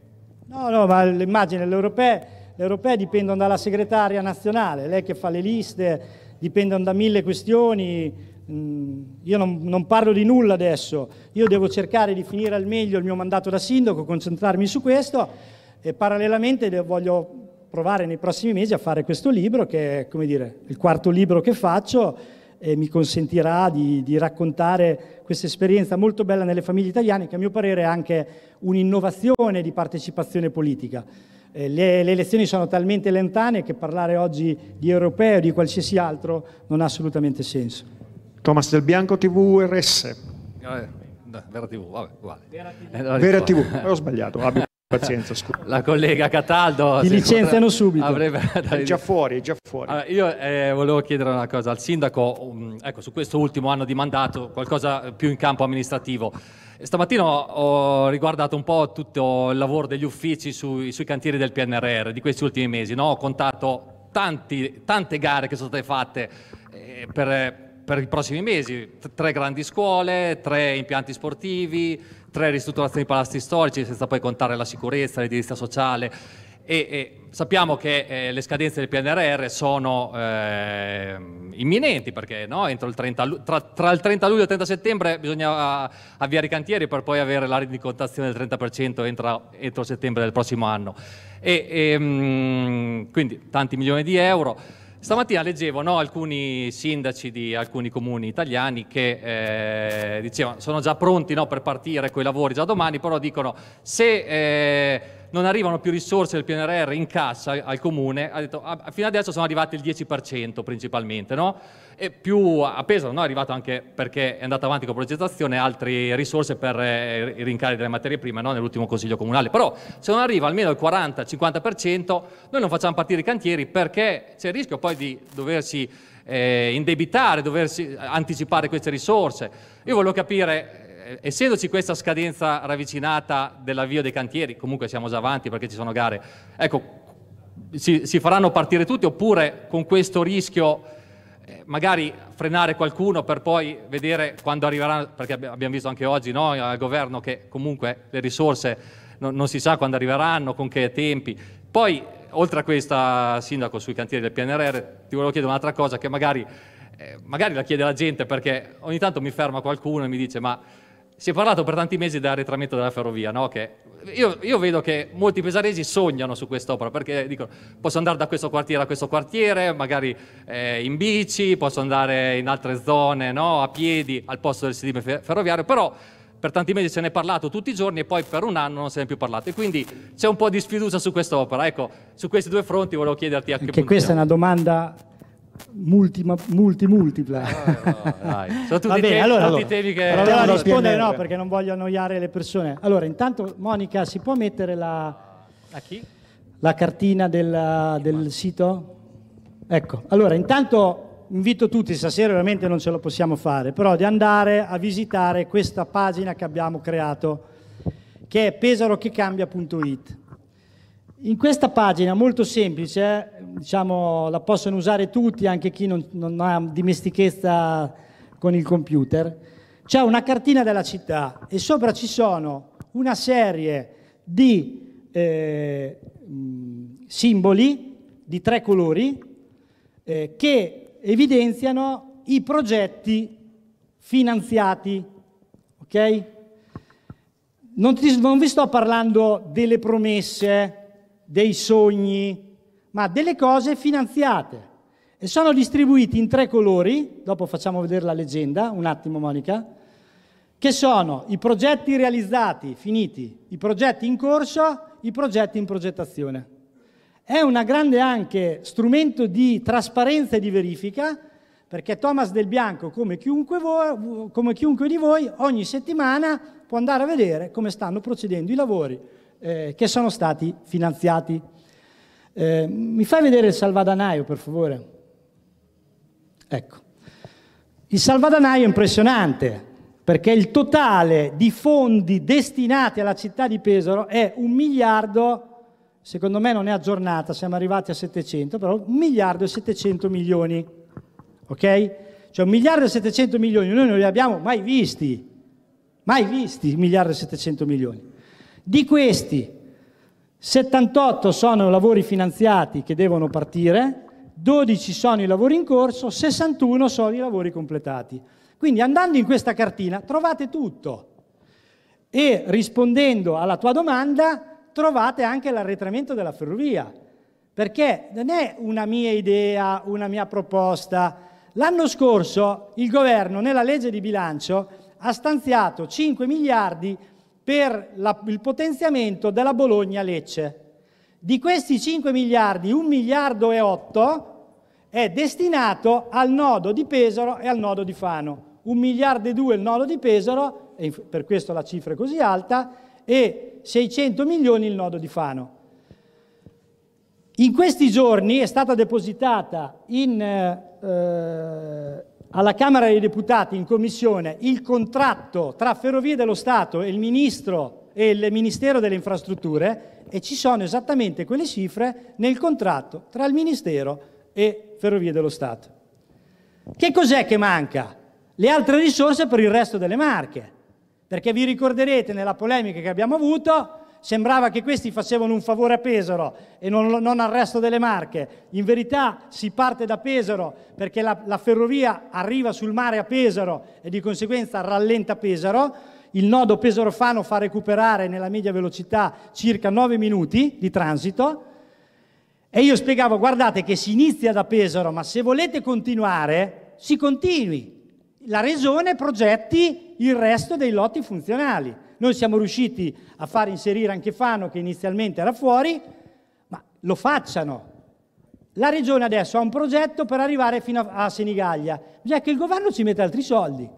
No, no, ma l'immagine, le europee le europee dipendono dalla segretaria nazionale, lei che fa le liste, dipendono da mille questioni. Mm, io non, non parlo di nulla adesso, io devo cercare di finire al meglio il mio mandato da sindaco, concentrarmi su questo e parallelamente voglio provare nei prossimi mesi a fare questo libro che è come dire, il quarto libro che faccio e mi consentirà di, di raccontare questa esperienza molto bella nelle famiglie italiane che a mio parere è anche un'innovazione di partecipazione politica. Eh, le, le, elezioni sono talmente lontane che parlare oggi di europeo o di qualsiasi altro non ha assolutamente senso. Thomas Del Bianco, TV RS. Eh, Vera TV, vabbè, uguale. Vera TV, eh, Vera TV. ho sbagliato, abbi pazienza, scusa. La collega Cataldo... Ti licenziano subito. Avrebbe... È già fuori, è già fuori. Allora, io eh, volevo chiedere una cosa al sindaco, um, ecco, su questo ultimo anno di mandato, qualcosa più in campo amministrativo. Stamattina ho riguardato un po' tutto il lavoro degli uffici sui, sui cantieri del PNRR di questi ultimi mesi. No? Ho contato tanti, tante gare che sono state fatte eh, per, per, i prossimi mesi. tre grandi scuole, tre impianti sportivi, tre ristrutturazioni di palazzi storici, senza poi contare la sicurezza, l'edilizia sociale e, e sappiamo che eh, le scadenze del PNRR sono eh, imminenti perché no? il 30, tra, tra, il 30 luglio e il 30 settembre bisogna ah, avviare i cantieri per poi avere la rendicontazione del 30% entro, entro settembre del prossimo anno. E, e, ehm, mh, quindi tanti milioni di euro. Stamattina leggevo no, alcuni sindaci di alcuni comuni italiani che eh, dicevano sono già pronti no, per partire con i lavori già domani, però dicono se... Eh, non arrivano più risorse del PNRR in cassa al comune, ha detto, ah, fino adesso sono arrivati il 10% principalmente, no? e più a Pesaro no? è arrivato anche perché è andato avanti con progettazione altre risorse per i eh, rincari delle materie prime no? nell'ultimo consiglio comunale, però se non arriva almeno il 40-50% noi non facciamo partire i cantieri perché c'è il rischio poi di doversi eh, indebitare, doversi eh, anticipare queste risorse. Io voglio capire eh, essendoci questa scadenza ravvicinata dell'avvio dei cantieri, comunque siamo già avanti perché ci sono gare, ecco, si, si faranno partire tutti oppure con questo rischio eh, magari frenare qualcuno per poi vedere quando arriveranno, perché abbiamo visto anche oggi no, al governo che comunque le risorse non, non si sa quando arriveranno, con che tempi. Poi, oltre a questa, Sindaco, sui cantieri del PNRR, ti volevo chiedere un'altra cosa che magari... Eh, magari la chiede la gente perché ogni tanto mi ferma qualcuno e mi dice ma si è parlato per tanti mesi dell'arretramento della ferrovia, no? io, io, vedo che molti pesaresi sognano su quest'opera perché dicono posso andare da questo quartiere a questo quartiere, magari eh, in bici, posso andare in altre zone no? a piedi al posto del sedime ferroviario, però per tanti mesi se ne è parlato tutti i giorni e poi per un anno non se ne è più parlato e quindi c'è un po' di sfiducia su quest'opera. Ecco, su questi due fronti volevo chiederti a che Anche punto questa è una domanda multi, multi multipla. Ah, no, Sono tutti, Va temi, allora, tutti allora, temi che... Allora rispondere no, perché non voglio annoiare le persone. Allora, intanto Monica, si può mettere la... La cartina della, del sito? Ecco, allora intanto invito tutti, stasera veramente non ce la possiamo fare, però di andare a visitare questa pagina che abbiamo creato, che è pesarochecambia.it. In questa pagina molto semplice diciamo, la possono usare tutti, anche chi non, non ha dimestichezza con il computer. C'è una cartina della città e sopra ci sono una serie di eh, simboli di tre colori eh, che evidenziano i progetti finanziati. Ok? Non, ti, non vi sto parlando delle promesse, dei sogni, ma delle cose finanziate e sono distribuiti in tre colori, dopo facciamo vedere la leggenda, un attimo Monica, che sono i progetti realizzati, finiti, i progetti in corso, i progetti in progettazione. È un grande anche strumento di trasparenza e di verifica, perché Thomas Del Bianco, come chiunque, voi, come chiunque di voi, ogni settimana può andare a vedere come stanno procedendo i lavori eh, che sono stati finanziati. Eh, mi fai vedere il salvadanaio, per favore? Ecco. Il salvadanaio è impressionante, perché il totale di fondi destinati alla città di Pesaro è un miliardo, secondo me non è aggiornata, siamo arrivati a 700, però un miliardo e 700 milioni, ok? Cioè un miliardo e 700 milioni, noi non li abbiamo mai visti, mai visti un miliardo e 700 milioni. Di questi, 78 sono i lavori finanziati che devono partire, 12 sono i lavori in corso, 61 sono i lavori completati. Quindi andando in questa cartina trovate tutto e rispondendo alla tua domanda trovate anche l'arretramento della ferrovia, perché non è una mia idea, una mia proposta. L'anno scorso il governo nella legge di bilancio ha stanziato 5 miliardi per la, il potenziamento della Bologna-Lecce. Di questi 5 miliardi, 1 miliardo e 8 è destinato al nodo di Pesaro e al nodo di Fano. 1 miliardo e 2 il nodo di Pesaro, e per questo la cifra è così alta, e 600 milioni il nodo di Fano. In questi giorni è stata depositata in, eh, eh alla Camera dei Deputati in commissione il contratto tra Ferrovie dello Stato e il Ministro e il Ministero delle Infrastrutture e ci sono esattamente quelle cifre nel contratto tra il Ministero e Ferrovie dello Stato. Che cos'è che manca? Le altre risorse per il resto delle marche, perché vi ricorderete nella polemica che abbiamo avuto Sembrava che questi facevano un favore a Pesaro e non, non al resto delle Marche. In verità si parte da Pesaro perché la, la ferrovia arriva sul mare a Pesaro e di conseguenza rallenta Pesaro. Il nodo Pesarofano fa recuperare nella media velocità circa 9 minuti di transito. E io spiegavo, guardate che si inizia da Pesaro, ma se volete continuare, si continui. La Regione progetti il resto dei lotti funzionali. Noi siamo riusciti a far inserire anche Fano, che inizialmente era fuori, ma lo facciano. La regione adesso ha un progetto per arrivare fino a Senigallia, bisogna che il governo ci metta altri soldi.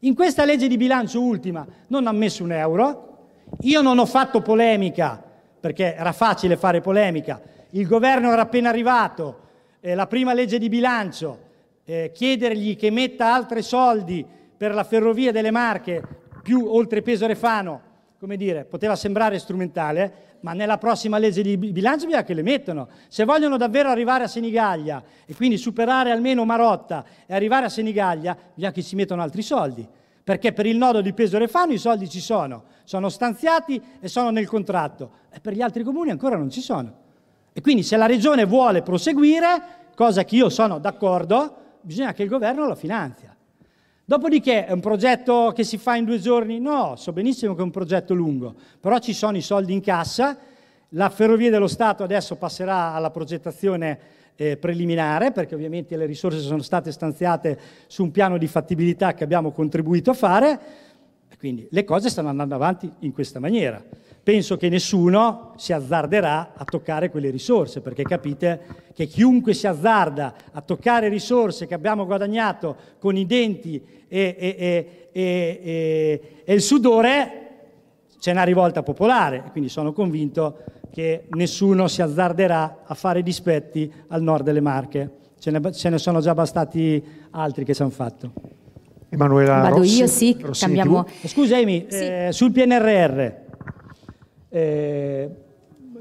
In questa legge di bilancio ultima non ha messo un euro, io non ho fatto polemica, perché era facile fare polemica, il governo era appena arrivato, eh, la prima legge di bilancio, eh, chiedergli che metta altri soldi per la ferrovia delle Marche più oltrepeso refano, come dire, poteva sembrare strumentale, ma nella prossima legge di bilancio bisogna che le mettano. Se vogliono davvero arrivare a Senigallia e quindi superare almeno Marotta e arrivare a Senigallia, bisogna che si mettano altri soldi. Perché per il nodo di Peso Refano i soldi ci sono, sono stanziati e sono nel contratto, e per gli altri comuni ancora non ci sono. E quindi se la regione vuole proseguire, cosa che io sono d'accordo, bisogna che il governo lo finanzia. Dopodiché è un progetto che si fa in due giorni? No, so benissimo che è un progetto lungo, però ci sono i soldi in cassa, la Ferrovia dello Stato adesso passerà alla progettazione eh, preliminare, perché ovviamente le risorse sono state stanziate su un piano di fattibilità che abbiamo contribuito a fare, quindi le cose stanno andando avanti in questa maniera penso che nessuno si azzarderà a toccare quelle risorse, perché capite che chiunque si azzarda a toccare risorse che abbiamo guadagnato con i denti e, e, e, e il sudore, c'è una rivolta popolare, quindi sono convinto che nessuno si azzarderà a fare dispetti al nord delle Marche. Ce ne, ce ne sono già bastati altri che ci hanno fatto. Emanuela Vado Rossi, io, sì, Rossi cambiamo. Scusami, sì. eh, sul PNRR, eh,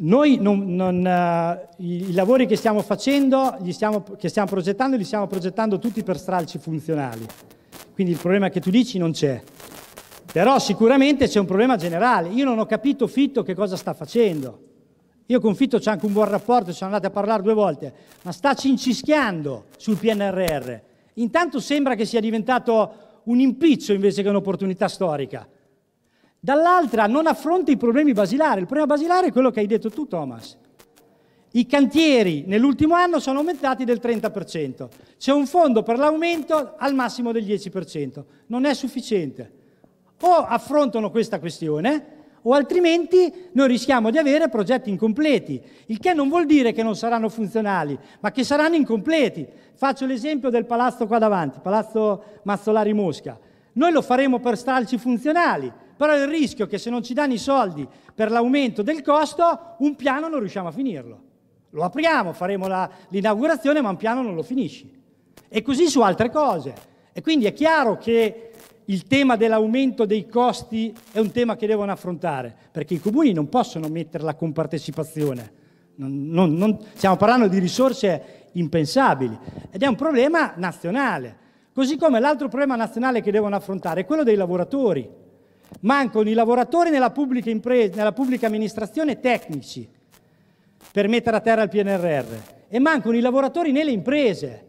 noi non, non, eh, i, i, lavori che stiamo facendo, stiamo, che stiamo progettando, li stiamo progettando tutti per stralci funzionali. Quindi il problema che tu dici non c'è. Però sicuramente c'è un problema generale. Io non ho capito Fitto che cosa sta facendo. Io con Fitto c'è anche un buon rapporto, ci siamo andati a parlare due volte, ma sta cincischiando sul PNRR. Intanto sembra che sia diventato un impiccio invece che un'opportunità storica. Dall'altra non affronta i problemi basilari. Il problema basilare è quello che hai detto tu, Thomas. I cantieri nell'ultimo anno sono aumentati del 30%. C'è un fondo per l'aumento al massimo del 10%. Non è sufficiente. O affrontano questa questione o altrimenti noi rischiamo di avere progetti incompleti, il che non vuol dire che non saranno funzionali, ma che saranno incompleti. Faccio l'esempio del palazzo qua davanti, Palazzo Mazzolari Mosca. Noi lo faremo per stralci funzionali, però il rischio è che se non ci danno i soldi per l'aumento del costo, un piano non riusciamo a finirlo. Lo apriamo, faremo l'inaugurazione, ma un piano non lo finisci. E così su altre cose. E quindi è chiaro che il tema dell'aumento dei costi è un tema che devono affrontare, perché i comuni non possono metterla con partecipazione. Non, non, non, stiamo parlando di risorse impensabili ed è un problema nazionale, così come l'altro problema nazionale che devono affrontare è quello dei lavoratori. Mancano i lavoratori nella pubblica, impresa, nella pubblica amministrazione tecnici per mettere a terra il PNRR e mancano i lavoratori nelle imprese.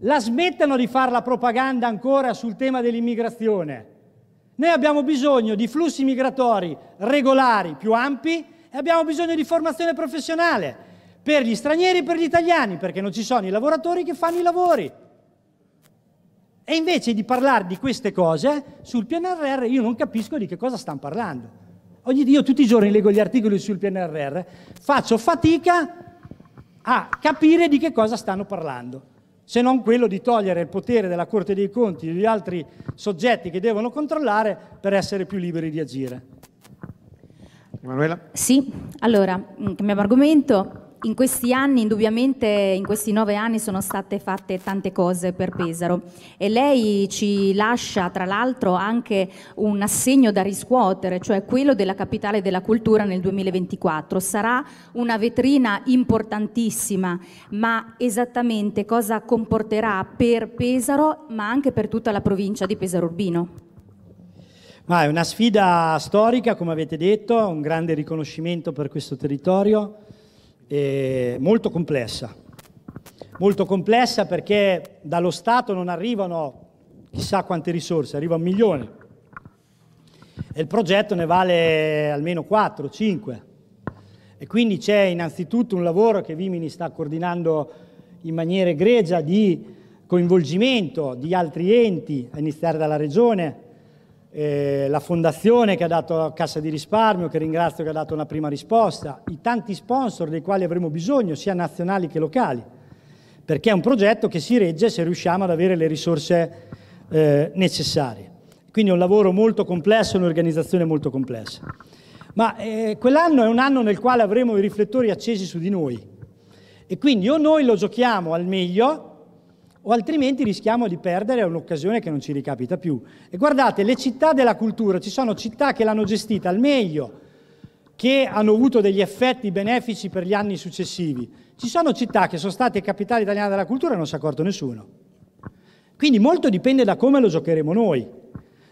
La smettano di fare la propaganda ancora sul tema dell'immigrazione. Noi abbiamo bisogno di flussi migratori regolari più ampi e abbiamo bisogno di formazione professionale per gli stranieri e per gli italiani, perché non ci sono i lavoratori che fanno i lavori. E invece di parlare di queste cose, sul PNRR io non capisco di che cosa stanno parlando. Ogni, io tutti i giorni leggo gli articoli sul PNRR, faccio fatica a capire di che cosa stanno parlando, se non quello di togliere il potere della Corte dei Conti e di altri soggetti che devono controllare per essere più liberi di agire. Emanuela? Sì, allora, mm, cambiamo argomento. In questi anni, indubbiamente, in questi nove anni sono state fatte tante cose per Pesaro e lei ci lascia tra l'altro anche un assegno da riscuotere, cioè quello della capitale della cultura nel 2024. Sarà una vetrina importantissima, ma esattamente cosa comporterà per Pesaro, ma anche per tutta la provincia di Pesaro Urbino? Ma è una sfida storica, come avete detto, un grande riconoscimento per questo territorio eh, molto complessa, molto complessa perché dallo Stato non arrivano chissà quante risorse, arriva un milione e il progetto ne vale almeno 4, 5 e quindi c'è innanzitutto un lavoro che Vimini sta coordinando in maniera egregia di coinvolgimento di altri enti, a iniziare dalla Regione, eh, la fondazione che ha dato la Cassa di Risparmio, che ringrazio che ha dato una prima risposta, i tanti sponsor dei quali avremo bisogno, sia nazionali che locali, perché è un progetto che si regge se riusciamo ad avere le risorse eh, necessarie. Quindi è un lavoro molto complesso, un'organizzazione molto complessa. Ma eh, quell'anno è un anno nel quale avremo i riflettori accesi su di noi. E quindi o noi lo giochiamo al meglio, o altrimenti rischiamo di perdere un'occasione che non ci ricapita più. E guardate, le città della cultura, ci sono città che l'hanno gestita al meglio, che hanno avuto degli effetti benefici per gli anni successivi. Ci sono città che sono state capitale italiana della cultura e non si è accorto nessuno. Quindi molto dipende da come lo giocheremo noi.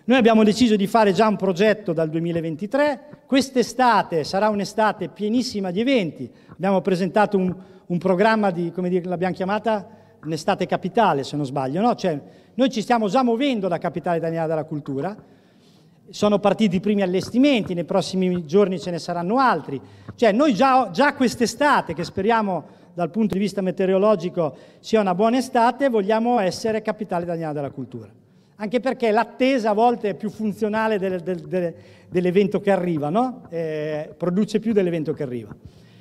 Noi abbiamo deciso di fare già un progetto dal 2023, quest'estate sarà un'estate pienissima di eventi, abbiamo presentato un, un programma di, come dire, l'abbiamo chiamata, un'estate capitale, se non sbaglio, no? cioè, noi ci stiamo già muovendo da capitale italiana della cultura, sono partiti i primi allestimenti, nei prossimi giorni ce ne saranno altri. Cioè, noi già, già quest'estate, che speriamo dal punto di vista meteorologico sia una buona estate, vogliamo essere capitale italiana della cultura. Anche perché l'attesa a volte è più funzionale del, del, del, dell'evento che arriva, no? eh, produce più dell'evento che arriva.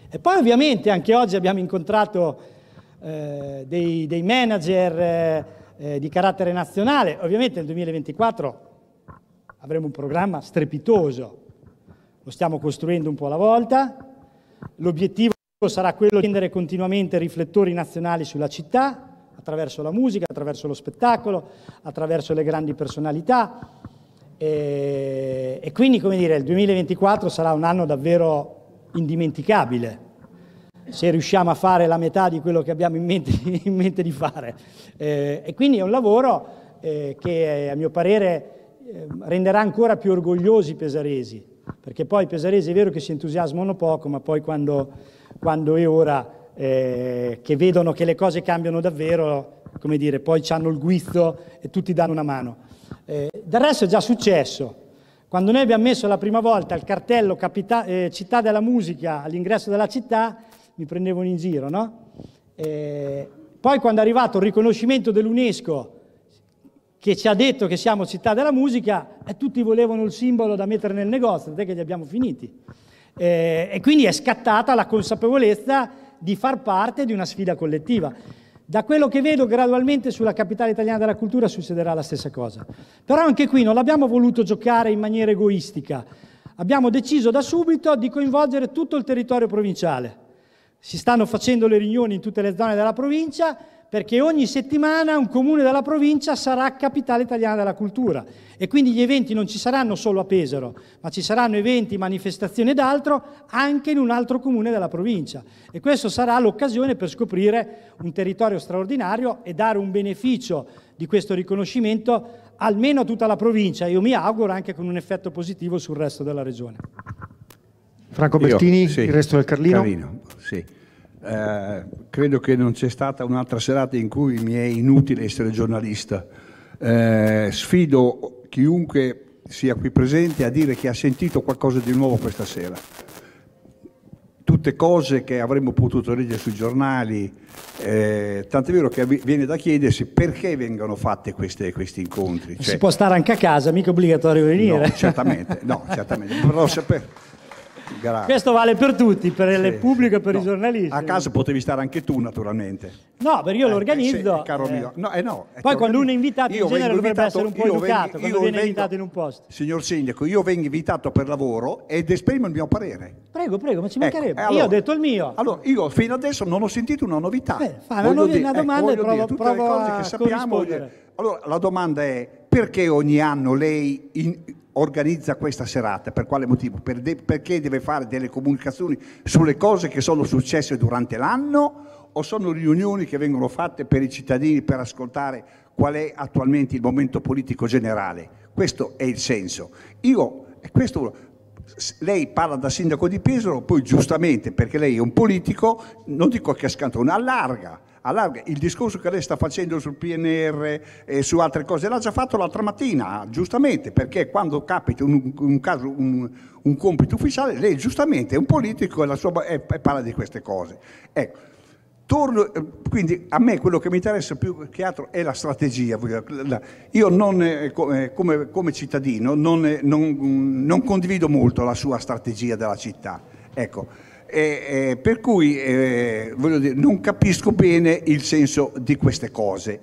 E poi ovviamente anche oggi abbiamo incontrato eh, dei, dei, manager eh, eh, di carattere nazionale. Ovviamente nel 2024 avremo un programma strepitoso, lo stiamo costruendo un po' alla volta. L'obiettivo sarà quello di rendere continuamente riflettori nazionali sulla città, attraverso la musica, attraverso lo spettacolo, attraverso le grandi personalità. E, e quindi, come dire, il 2024 sarà un anno davvero indimenticabile se riusciamo a fare la metà di quello che abbiamo in mente, in mente di fare. Eh, e quindi è un lavoro eh, che eh, a mio parere ehm, renderà ancora più orgogliosi i pesaresi, perché poi i pesaresi è vero che si entusiasmano poco, ma poi quando, quando è ora eh, che vedono che le cose cambiano davvero, come dire, poi hanno il guizzo e tutti danno una mano. Eh, del resto è già successo. Quando noi abbiamo messo la prima volta il cartello Capita- eh, Città della Musica all'ingresso della città, mi prendevano in giro, no? E poi quando è arrivato il riconoscimento dell'UNESCO che ci ha detto che siamo città della musica, eh, tutti volevano il simbolo da mettere nel negozio, non è che li abbiamo finiti. Eh, e quindi è scattata la consapevolezza di far parte di una sfida collettiva. Da quello che vedo gradualmente sulla capitale italiana della cultura succederà la stessa cosa. Però anche qui non l'abbiamo voluto giocare in maniera egoistica. Abbiamo deciso da subito di coinvolgere tutto il territorio provinciale si stanno facendo le riunioni in tutte le zone della provincia perché ogni settimana un comune della provincia sarà capitale italiana della cultura e quindi gli eventi non ci saranno solo a Pesaro, ma ci saranno eventi, manifestazioni ed altro anche in un altro comune della provincia e questo sarà l'occasione per scoprire un territorio straordinario e dare un beneficio di questo riconoscimento almeno a tutta la provincia, io mi auguro anche con un effetto positivo sul resto della regione. Franco Bertini, Io, sì. il resto del Carlino. Carlino sì. eh, credo che non c'è stata un'altra serata in cui mi è inutile essere giornalista. Eh, sfido chiunque sia qui presente a dire che ha sentito qualcosa di nuovo questa sera. Tutte cose che avremmo potuto leggere sui giornali, eh, tant'è vero che viene da chiedersi perché vengano fatti questi incontri. Cioè, si può stare anche a casa, mica obbligatorio venire. No, certamente, no, certamente. Però sapere Grazie. Questo vale per tutti, per il sì. pubblico e per no. i giornalisti. A caso potevi stare anche tu, naturalmente. No, perché io eh, lo organizzo. Sì, caro eh. mio. No, eh no, Poi ecco, quando uno è invitato, in genere dovrebbe invitato, essere un po' educato, vengo, quando viene vengo, invitato in un posto. Signor Sindaco, io vengo invitato per lavoro ed esprimo il mio parere. Prego, prego, ma ci ecco, mancherebbe. Allora, eh, io ho detto il mio. Allora, io fino adesso non ho sentito una novità. Beh, fa una, dire, una ecco, domanda ecco, e provo, dire, provo a eh. che Allora, la domanda è perché ogni anno lei organizza questa serata, per quale motivo? Per de- perché deve fare delle comunicazioni sulle cose che sono successe durante l'anno o sono riunioni che vengono fatte per i cittadini per ascoltare qual è attualmente il momento politico generale? Questo è il senso. Io, questo, lei parla da sindaco di Pesaro, poi giustamente, perché lei è un politico, non dico che scantona, allarga allarga. Il discorso che lei sta facendo sul PNR e su altre cose l'ha già fatto l'altra mattina, giustamente, perché quando capita un, un, caso, un, un compito ufficiale, lei giustamente è un politico e, sua, e, e parla di queste cose. Ecco. Torno, eh, quindi a me quello che mi interessa più che altro è la strategia. Io non, eh, eh, come, come, cittadino non, non, non condivido molto la sua strategia della città. Ecco. Eh, eh, per cui eh, dire, non capisco bene il senso di queste cose.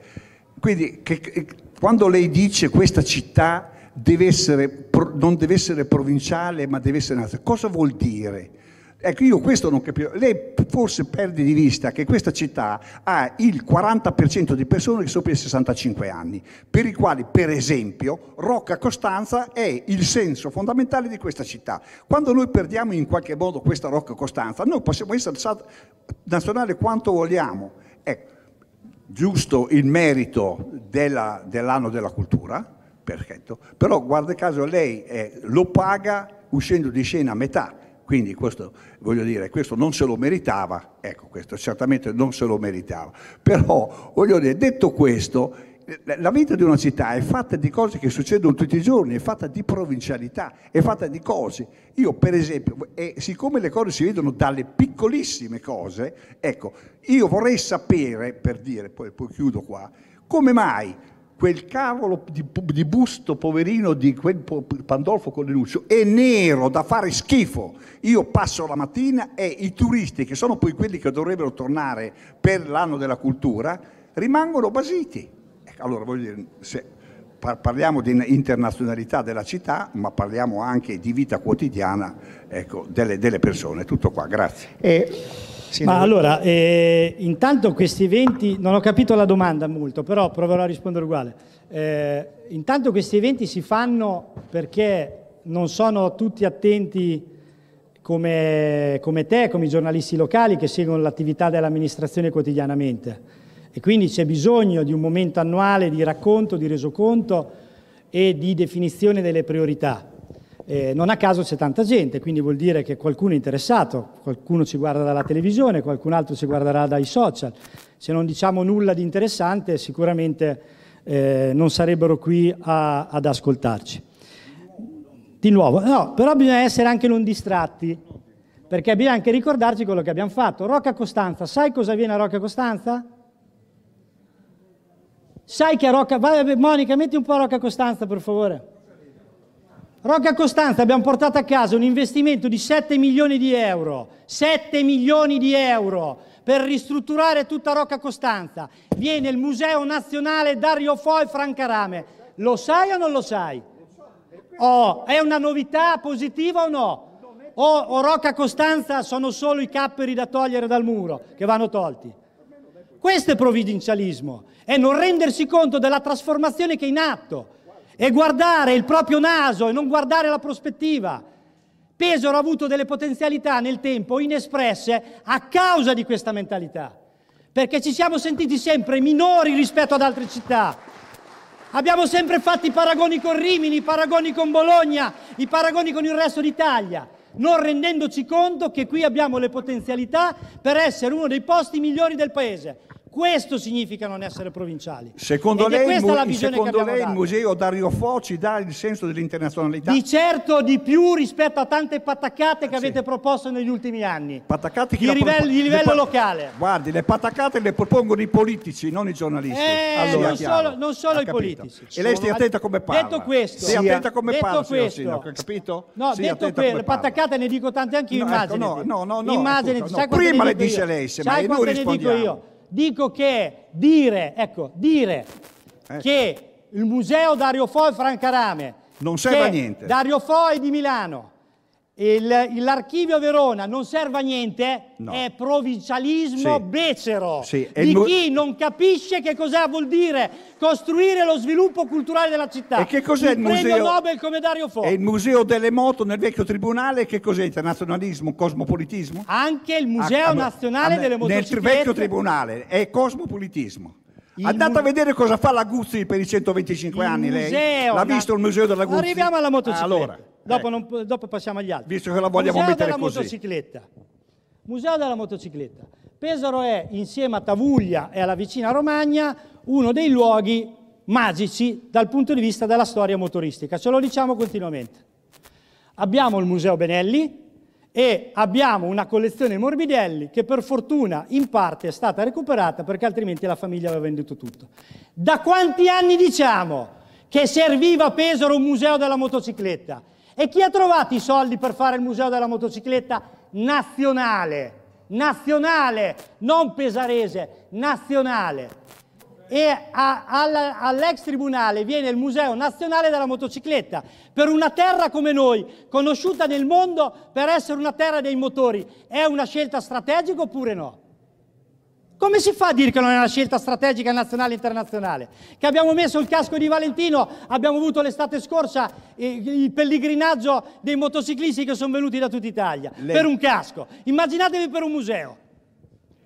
Quindi che, che, quando lei dice questa città deve essere, pro, non deve essere provinciale ma deve essere nazionale, cosa vuol dire? Ecco, io questo non capisco. Lei forse perde di vista che questa città ha il 40% di persone sopra i 65 anni, per i quali, per esempio, Rocca Costanza è il senso fondamentale di questa città. Quando noi perdiamo in qualche modo questa Rocca Costanza, noi possiamo essere nazionale quanto vogliamo. Ecco, giusto il merito della, dell'anno della cultura, perfetto, però guarda caso lei eh, lo paga uscendo di scena a metà quindi questo, voglio dire, questo non se lo meritava, ecco questo certamente non se lo meritava. Però, voglio dire, detto questo, la vita di una città è fatta di cose che succedono tutti i giorni, è fatta di provincialità, è fatta di cose. Io per esempio, e siccome le cose si vedono dalle piccolissime cose, ecco, io vorrei sapere, per dire, poi, poi chiudo qua, come mai quel cavolo di, di, busto poverino di quel Pandolfo Collinuccio è nero da fare schifo. Io passo la mattina e i turisti, che sono poi quelli che dovrebbero tornare per l'anno della cultura, rimangono basiti. Ecco, allora, voglio dire, se parliamo di internazionalità della città, ma parliamo anche di vita quotidiana ecco, delle, delle, persone. Tutto qua, grazie. Eh. Sì, Ma allora, eh, intanto questi eventi, non ho capito la domanda molto, però proverò a rispondere uguale. Eh, intanto questi eventi si fanno perché non sono tutti attenti come, come te, come i giornalisti locali che seguono l'attività dell'amministrazione quotidianamente. E quindi c'è bisogno di un momento annuale di racconto, di resoconto e di definizione delle priorità. Eh, non a caso c'è tanta gente, quindi vuol dire che qualcuno è interessato, qualcuno ci guarda dalla televisione, qualcun altro ci guarderà dai social. Se non diciamo nulla di interessante, sicuramente eh, non sarebbero qui a, ad ascoltarci. Di nuovo, no, però bisogna essere anche non distratti, perché bisogna anche ricordarci quello che abbiamo fatto. Rocca Costanza, sai cosa avviene a Rocca Costanza? Sai che a Rocca... Vai, Monica, metti un po' a Rocca Costanza, per favore. Rocca Costanza abbiamo portato a casa un investimento di 7 milioni di euro, 7 milioni di euro per ristrutturare tutta Rocca Costanza. Viene il Museo Nazionale Dario Foi Rame. Lo sai o non lo sai? Oh, è una novità positiva o no? O, oh, o oh, Rocca Costanza sono solo i capperi da togliere dal muro che vanno tolti? Questo è provincialismo, è non rendersi conto della trasformazione che è in atto e guardare il proprio naso e non guardare la prospettiva. Pesaro ha avuto delle potenzialità nel tempo inespresse a causa di questa mentalità, perché ci siamo sentiti sempre minori rispetto ad altre città. Abbiamo sempre fatto i paragoni con Rimini, i paragoni con Bologna, i paragoni con il resto d'Italia, non rendendoci conto che qui abbiamo le potenzialità per essere uno dei posti migliori del paese. Questo significa non essere provinciali. Secondo Ed lei, mu- secondo lei il museo Dario Fo ci dà il senso dell'internazionalità? Di certo di più rispetto a tante patacate che sì. avete proposto negli ultimi anni. Patacate di, livello, propo- di livello locale. Guardi, le patacate le propongono i politici, non i giornalisti. Eh, allora, non, solo, non solo i politici. E lei stia attenta come parla. Detto questo, stia attenta come detto parla, questo, signor Sindaco, capito? No, stia detto questo, le patacate ne dico tante anch'io, no, immaginati. Ecco, no, no, no, no, immagini, no, no prima le dice lei, se mai noi rispondiamo. Dico io. Dico che dire, ecco, dire ecco. che il museo Dario Fo e Francarame non serve a niente. Dario Fo è di Milano, l'archivio Verona non serve a niente, no. è provincialismo sì. becero sì. di chi non capisce che cosa vuol dire costruire lo sviluppo culturale della città. E che cos'è il, il museo? Nobel come Dario Fo. E il museo delle moto nel vecchio tribunale che cos'è? Internazionalismo, cosmopolitismo? Anche il ah, museo a, ah, nazionale a, ah, delle motociclette. Nel vecchio tribunale è cosmopolitismo. Il Andate a vedere cosa fa la Guzzi per i 125 il anni museo, lei. L'ha visto il museo della Guzzi? Arriviamo alla motocicletta. Allora. Dopo, eh. non, dopo, passiamo agli altri. Visto che la vogliamo Museo mettere della così. Motocicletta. Museo della motocicletta. Pesaro è, insieme a Tavuglia e alla vicina Romagna, uno dei luoghi magici dal punto di vista della storia motoristica. Ce lo diciamo continuamente. Abbiamo il Museo Benelli e abbiamo una collezione Morbidelli che per fortuna in parte è stata recuperata perché altrimenti la famiglia aveva venduto tutto. Da quanti anni diciamo che serviva a Pesaro un museo della motocicletta? E chi ha trovato i soldi per fare il museo della motocicletta nazionale? Nazionale, non pesarese, nazionale. E all'ex tribunale viene il Museo Nazionale della Motocicletta per una terra come noi, conosciuta nel mondo per essere una terra dei motori. È una scelta strategica oppure no? Come si fa a dire che non è una scelta strategica nazionale e internazionale? Che abbiamo messo il casco di Valentino, abbiamo avuto l'estate scorsa eh, il pellegrinaggio dei motociclisti che sono venuti da tutta Italia Lei. per un casco. Immaginatevi per un museo.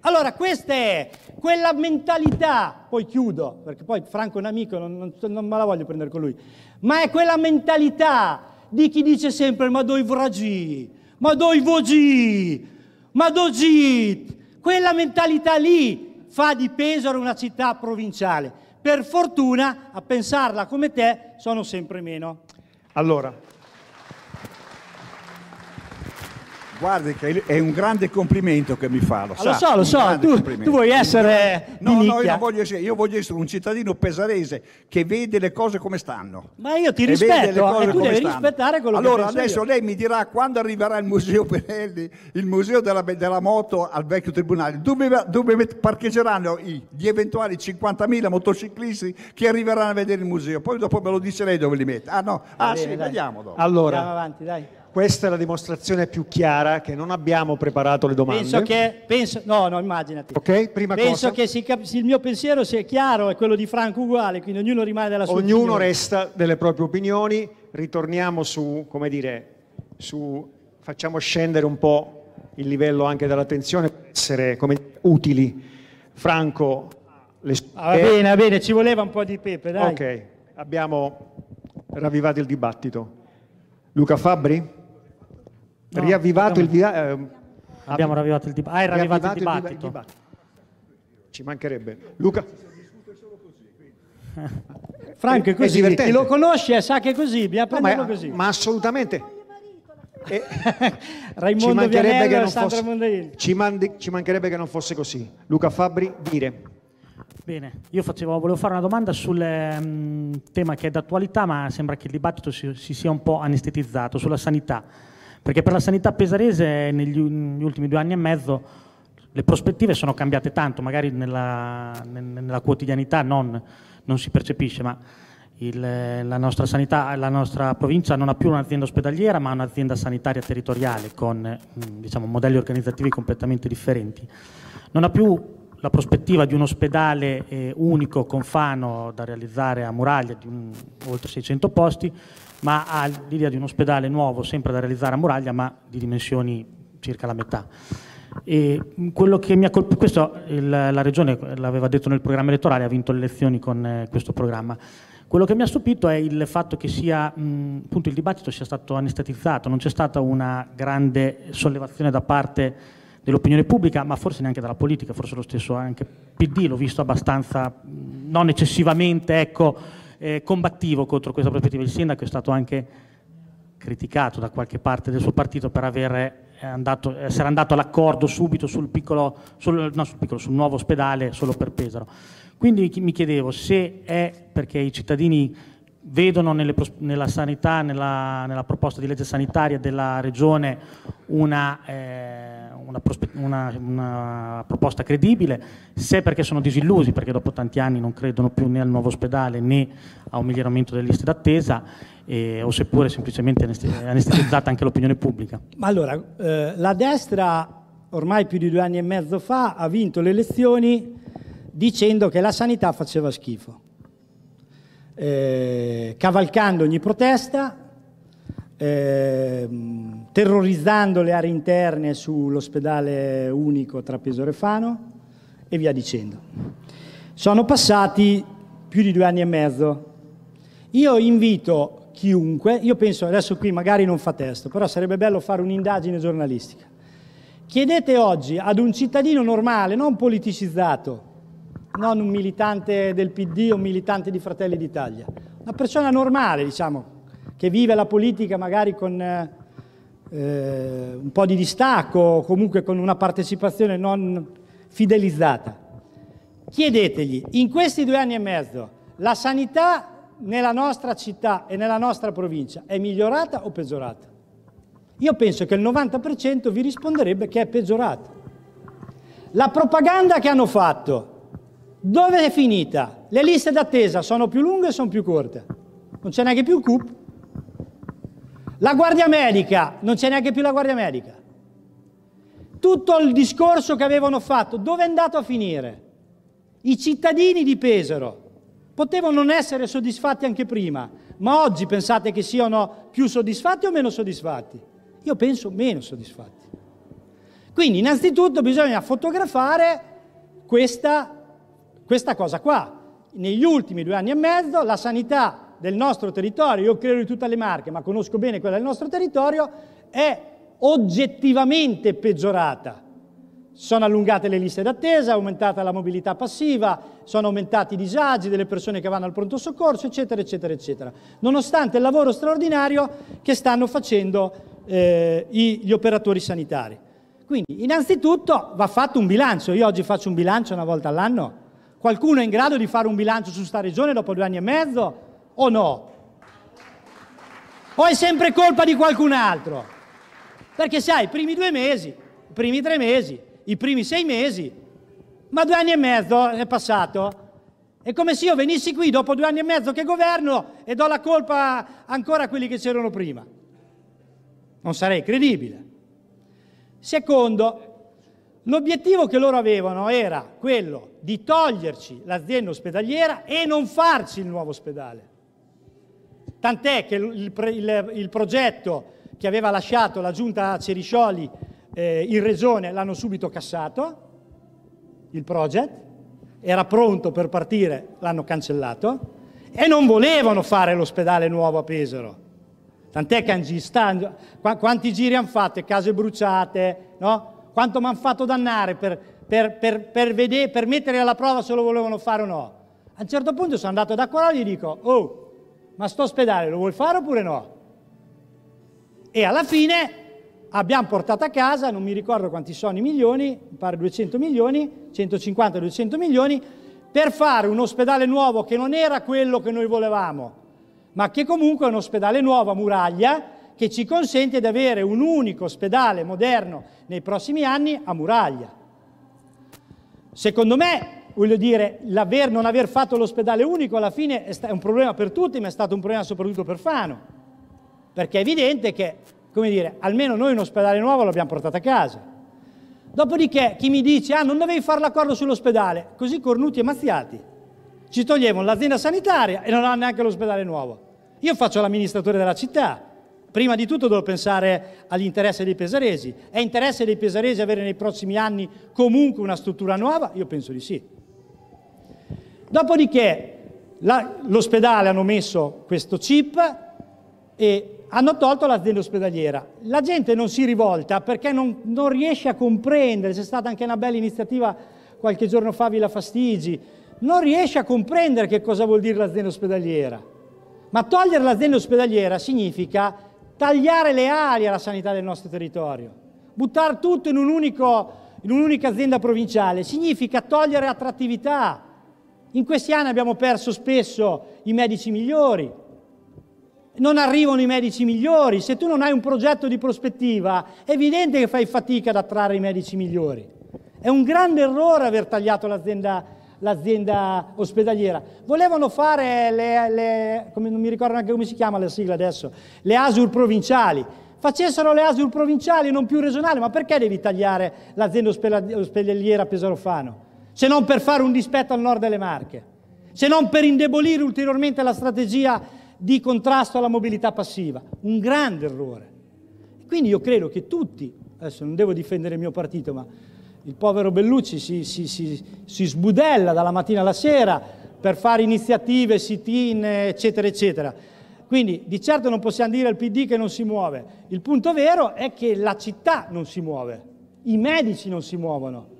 Allora, questa è quella mentalità, poi chiudo, perché poi Franco è un amico, non, non, non me la voglio prendere con lui, ma è quella mentalità di chi dice sempre ma doi vragi, ma doi vogi, ma doi git, quella mentalità lì fa di Pesaro una città provinciale. Per fortuna a pensarla come te sono sempre meno. Allora, Guardi che è un grande complimento che mi fa, lo, ah, sa, lo so, lo so, tu, tu, vuoi essere No, no, io voglio essere, io voglio essere un cittadino pesarese che vede le cose come stanno. Ma io ti rispetto, e, eh, tu devi rispettare quello allora, che Allora adesso io. lei mi dirà quando arriverà il Museo Penelli, il Museo della, della Moto al vecchio tribunale, dove, dove parcheggeranno gli eventuali 50.000 motociclisti che arriveranno a vedere il museo. Poi dopo me lo dice lei dove li mette. Ah no, ah, bene, sì, dai. vediamo dopo. Allora, andiamo avanti, dai. Questa è la dimostrazione più chiara che non abbiamo preparato le domande. Penso che, penso, no, no, immaginati. Ok, prima penso cosa. che si, il mio pensiero sia chiaro, è quello di Franco uguale, quindi ognuno rimane della sua ognuno opinione. Ognuno resta delle proprie opinioni, ritorniamo su, come dire, su, facciamo scendere un po' il livello anche dell'attenzione per essere come, utili. Franco, le Ah, va bene, va bene, ci voleva un po' di pepe, dai. Ok, abbiamo ravvivato il dibattito. Luca Fabbri? No, riavvivato abbiamo, il dibattito. abbiamo ravvivato il, dib- ah, riavvivato il dibattito. Il dibattito. Ci mancherebbe. Luca. Franco è così, è chi lo conosce sa che è così, bisogna prenderlo no, ma, così. Ma assolutamente. E Raimondo Vianello e Sandra Mondaini. Ci, mandi, ci mancherebbe che non fosse così. Luca Fabbri, dire. Bene, io facevo, volevo fare una domanda sul um, tema che è d'attualità, ma sembra che il dibattito si, si sia un po' anestetizzato, sulla sanità. Perché per la sanità pesarese negli, negli ultimi due anni e mezzo le prospettive sono cambiate tanto, magari nella, nella quotidianità non, non, si percepisce, ma il, la nostra sanità, la nostra provincia non ha più un'azienda ospedaliera, ma un'azienda sanitaria territoriale con diciamo, modelli organizzativi completamente differenti. Non ha più la prospettiva di un ospedale eh, unico con Fano da realizzare a Muraglia di un, oltre 600 posti, ma ha l'idea di un ospedale nuovo, sempre da realizzare a Muraglia, ma di dimensioni circa la metà. Colp- questo il, la Regione l'aveva detto nel programma elettorale, ha vinto le elezioni con eh, questo programma. Quello che mi ha stupito è il fatto che sia, mh, appunto, il dibattito sia stato anestetizzato, non c'è stata una grande sollevazione da parte dell'opinione pubblica, ma forse neanche dalla politica, forse lo stesso anche PD, l'ho visto abbastanza, non eccessivamente, ecco, eh, combattivo contro questa prospettiva. Il sindaco è stato anche criticato da qualche parte del suo partito per aver eh, andato, essere andato all'accordo subito sul, piccolo, sul, no, sul, piccolo, sul nuovo ospedale solo per Pesaro. Quindi mi chiedevo se è perché i cittadini vedono nelle, nella sanità, nella, nella, proposta di legge sanitaria della Regione una... Eh, una, una, una, proposta credibile, se perché sono disillusi, perché dopo tanti anni non credono più né al nuovo ospedale né a un miglioramento delle liste d'attesa, eh, o seppure semplicemente è anestetizzata anche l'opinione pubblica. Ma allora, eh, la destra ormai più di due anni e mezzo fa ha vinto le elezioni dicendo che la sanità faceva schifo, eh, cavalcando ogni protesta. Ehm, terrorizzando le aree interne sull'ospedale unico tra Pesore e Fano e via dicendo. Sono passati più di due anni e mezzo. Io invito chiunque, io penso adesso qui magari non fa testo, però sarebbe bello fare un'indagine giornalistica. Chiedete oggi ad un cittadino normale, non politicizzato, non un militante del PD o un militante di Fratelli d'Italia, una persona normale, diciamo, che vive la politica magari con eh, eh, un po' di distacco, comunque con una partecipazione non fidelizzata. Chiedetegli, in questi due anni e mezzo, la sanità nella nostra città e nella nostra provincia è migliorata o peggiorata? Io penso che il 90% vi risponderebbe che è peggiorata. La propaganda che hanno fatto, dove è finita? Le liste d'attesa sono più lunghe o sono più corte? Non c'è neanche più il CUP? La guardia medica, non c'è neanche più la guardia medica. Tutto il discorso che avevano fatto, dove è andato a finire? I cittadini di Pesaro potevano non essere soddisfatti anche prima, ma oggi pensate che siano più soddisfatti o meno soddisfatti? Io penso meno soddisfatti. Quindi innanzitutto bisogna fotografare questa, questa cosa qua. Negli ultimi due anni e mezzo la sanità del nostro territorio, io credo di tutte le marche, ma conosco bene quella del nostro territorio, è oggettivamente peggiorata. Sono allungate le liste d'attesa, è aumentata la mobilità passiva, sono aumentati i disagi delle persone che vanno al pronto soccorso, eccetera, eccetera, eccetera. Nonostante il lavoro straordinario che stanno facendo eh, gli operatori sanitari. Quindi, innanzitutto, va fatto un bilancio. Io oggi faccio un bilancio una volta all'anno. Qualcuno è in grado di fare un bilancio su sta regione dopo due anni e mezzo? o no? O è sempre colpa di qualcun altro? Perché sai, i primi due mesi, i primi tre mesi, i primi sei mesi, ma due anni e mezzo è passato. È come se io venissi qui dopo due anni e mezzo che governo e do la colpa ancora a quelli che c'erano prima. Non sarei credibile. Secondo, l'obiettivo che loro avevano era quello di toglierci l'azienda ospedaliera e non farci il nuovo ospedale. Tant'è che il, il, il, progetto che aveva lasciato la giunta Ceriscioli eh, in regione l'hanno subito cassato, il project, era pronto per partire, l'hanno cancellato e non volevano fare l'ospedale nuovo a Pesaro. Tant'è che Angista, quanti giri hanno fatto, case bruciate, no? quanto mi hanno fatto dannare per, per, per, per, vedere, per mettere alla prova se lo volevano fare o no. A un certo punto sono andato da Corolli e gli dico, oh, ma sto ospedale lo vuoi fare oppure no? E alla fine abbiamo portato a casa, non mi ricordo quanti sono i milioni, pare 200 milioni, 150-200 milioni, per fare un ospedale nuovo che non era quello che noi volevamo, ma che comunque è un ospedale nuovo a muraglia che ci consente di avere un unico ospedale moderno nei prossimi anni a muraglia. Secondo me voglio dire, l'aver, non aver fatto l'ospedale unico alla fine è un problema per tutti, ma è stato un problema soprattutto per Fano, perché è evidente che, come dire, almeno noi un ospedale nuovo l'abbiamo portato a casa. Dopodiché chi mi dice, ah non dovevi fare l'accordo sull'ospedale, così cornuti e mazziati, ci toglievano l'azienda sanitaria e non hanno neanche l'ospedale nuovo. Io faccio l'amministratore della città, prima di tutto devo pensare agli interessi dei pesaresi. È interesse dei pesaresi avere nei prossimi anni comunque una struttura nuova? Io penso di sì. Dopodiché l'ospedale hanno messo questo chip e hanno tolto l'azienda ospedaliera. La gente non si rivolta perché non, non riesce a comprendere, c'è stata anche una bella iniziativa qualche giorno fa, Villa Fastigi, non riesce a comprendere che cosa vuol dire l'azienda ospedaliera. Ma togliere l'azienda ospedaliera significa tagliare le ali alla sanità del nostro territorio, buttare tutto in un'unica azienda provinciale, significa togliere attrattività, in questi anni abbiamo perso spesso i medici migliori, non arrivano i medici migliori, se tu non hai un progetto di prospettiva è evidente che fai fatica ad attrarre i medici migliori. È un grande errore aver tagliato l'azienda, l'azienda ospedaliera. Volevano fare le, le, come, non mi ricordo neanche come si chiama la sigla adesso, le ASUR provinciali. Facessero le ASUR provinciali e non più regionali, ma perché devi tagliare l'azienda ospedaliera a Pesarofano? se non per fare un dispetto al nord delle Marche, se non per indebolire ulteriormente la strategia di contrasto alla mobilità passiva. Un grande errore. Quindi io credo che tutti, adesso non devo difendere il mio partito, ma il povero Bellucci si, si, si, si sbudella dalla mattina alla sera per fare iniziative, sit-in, eccetera, eccetera. Quindi di certo non possiamo dire al PD che non si muove. Il punto vero è che la città non si muove, i medici non si muovono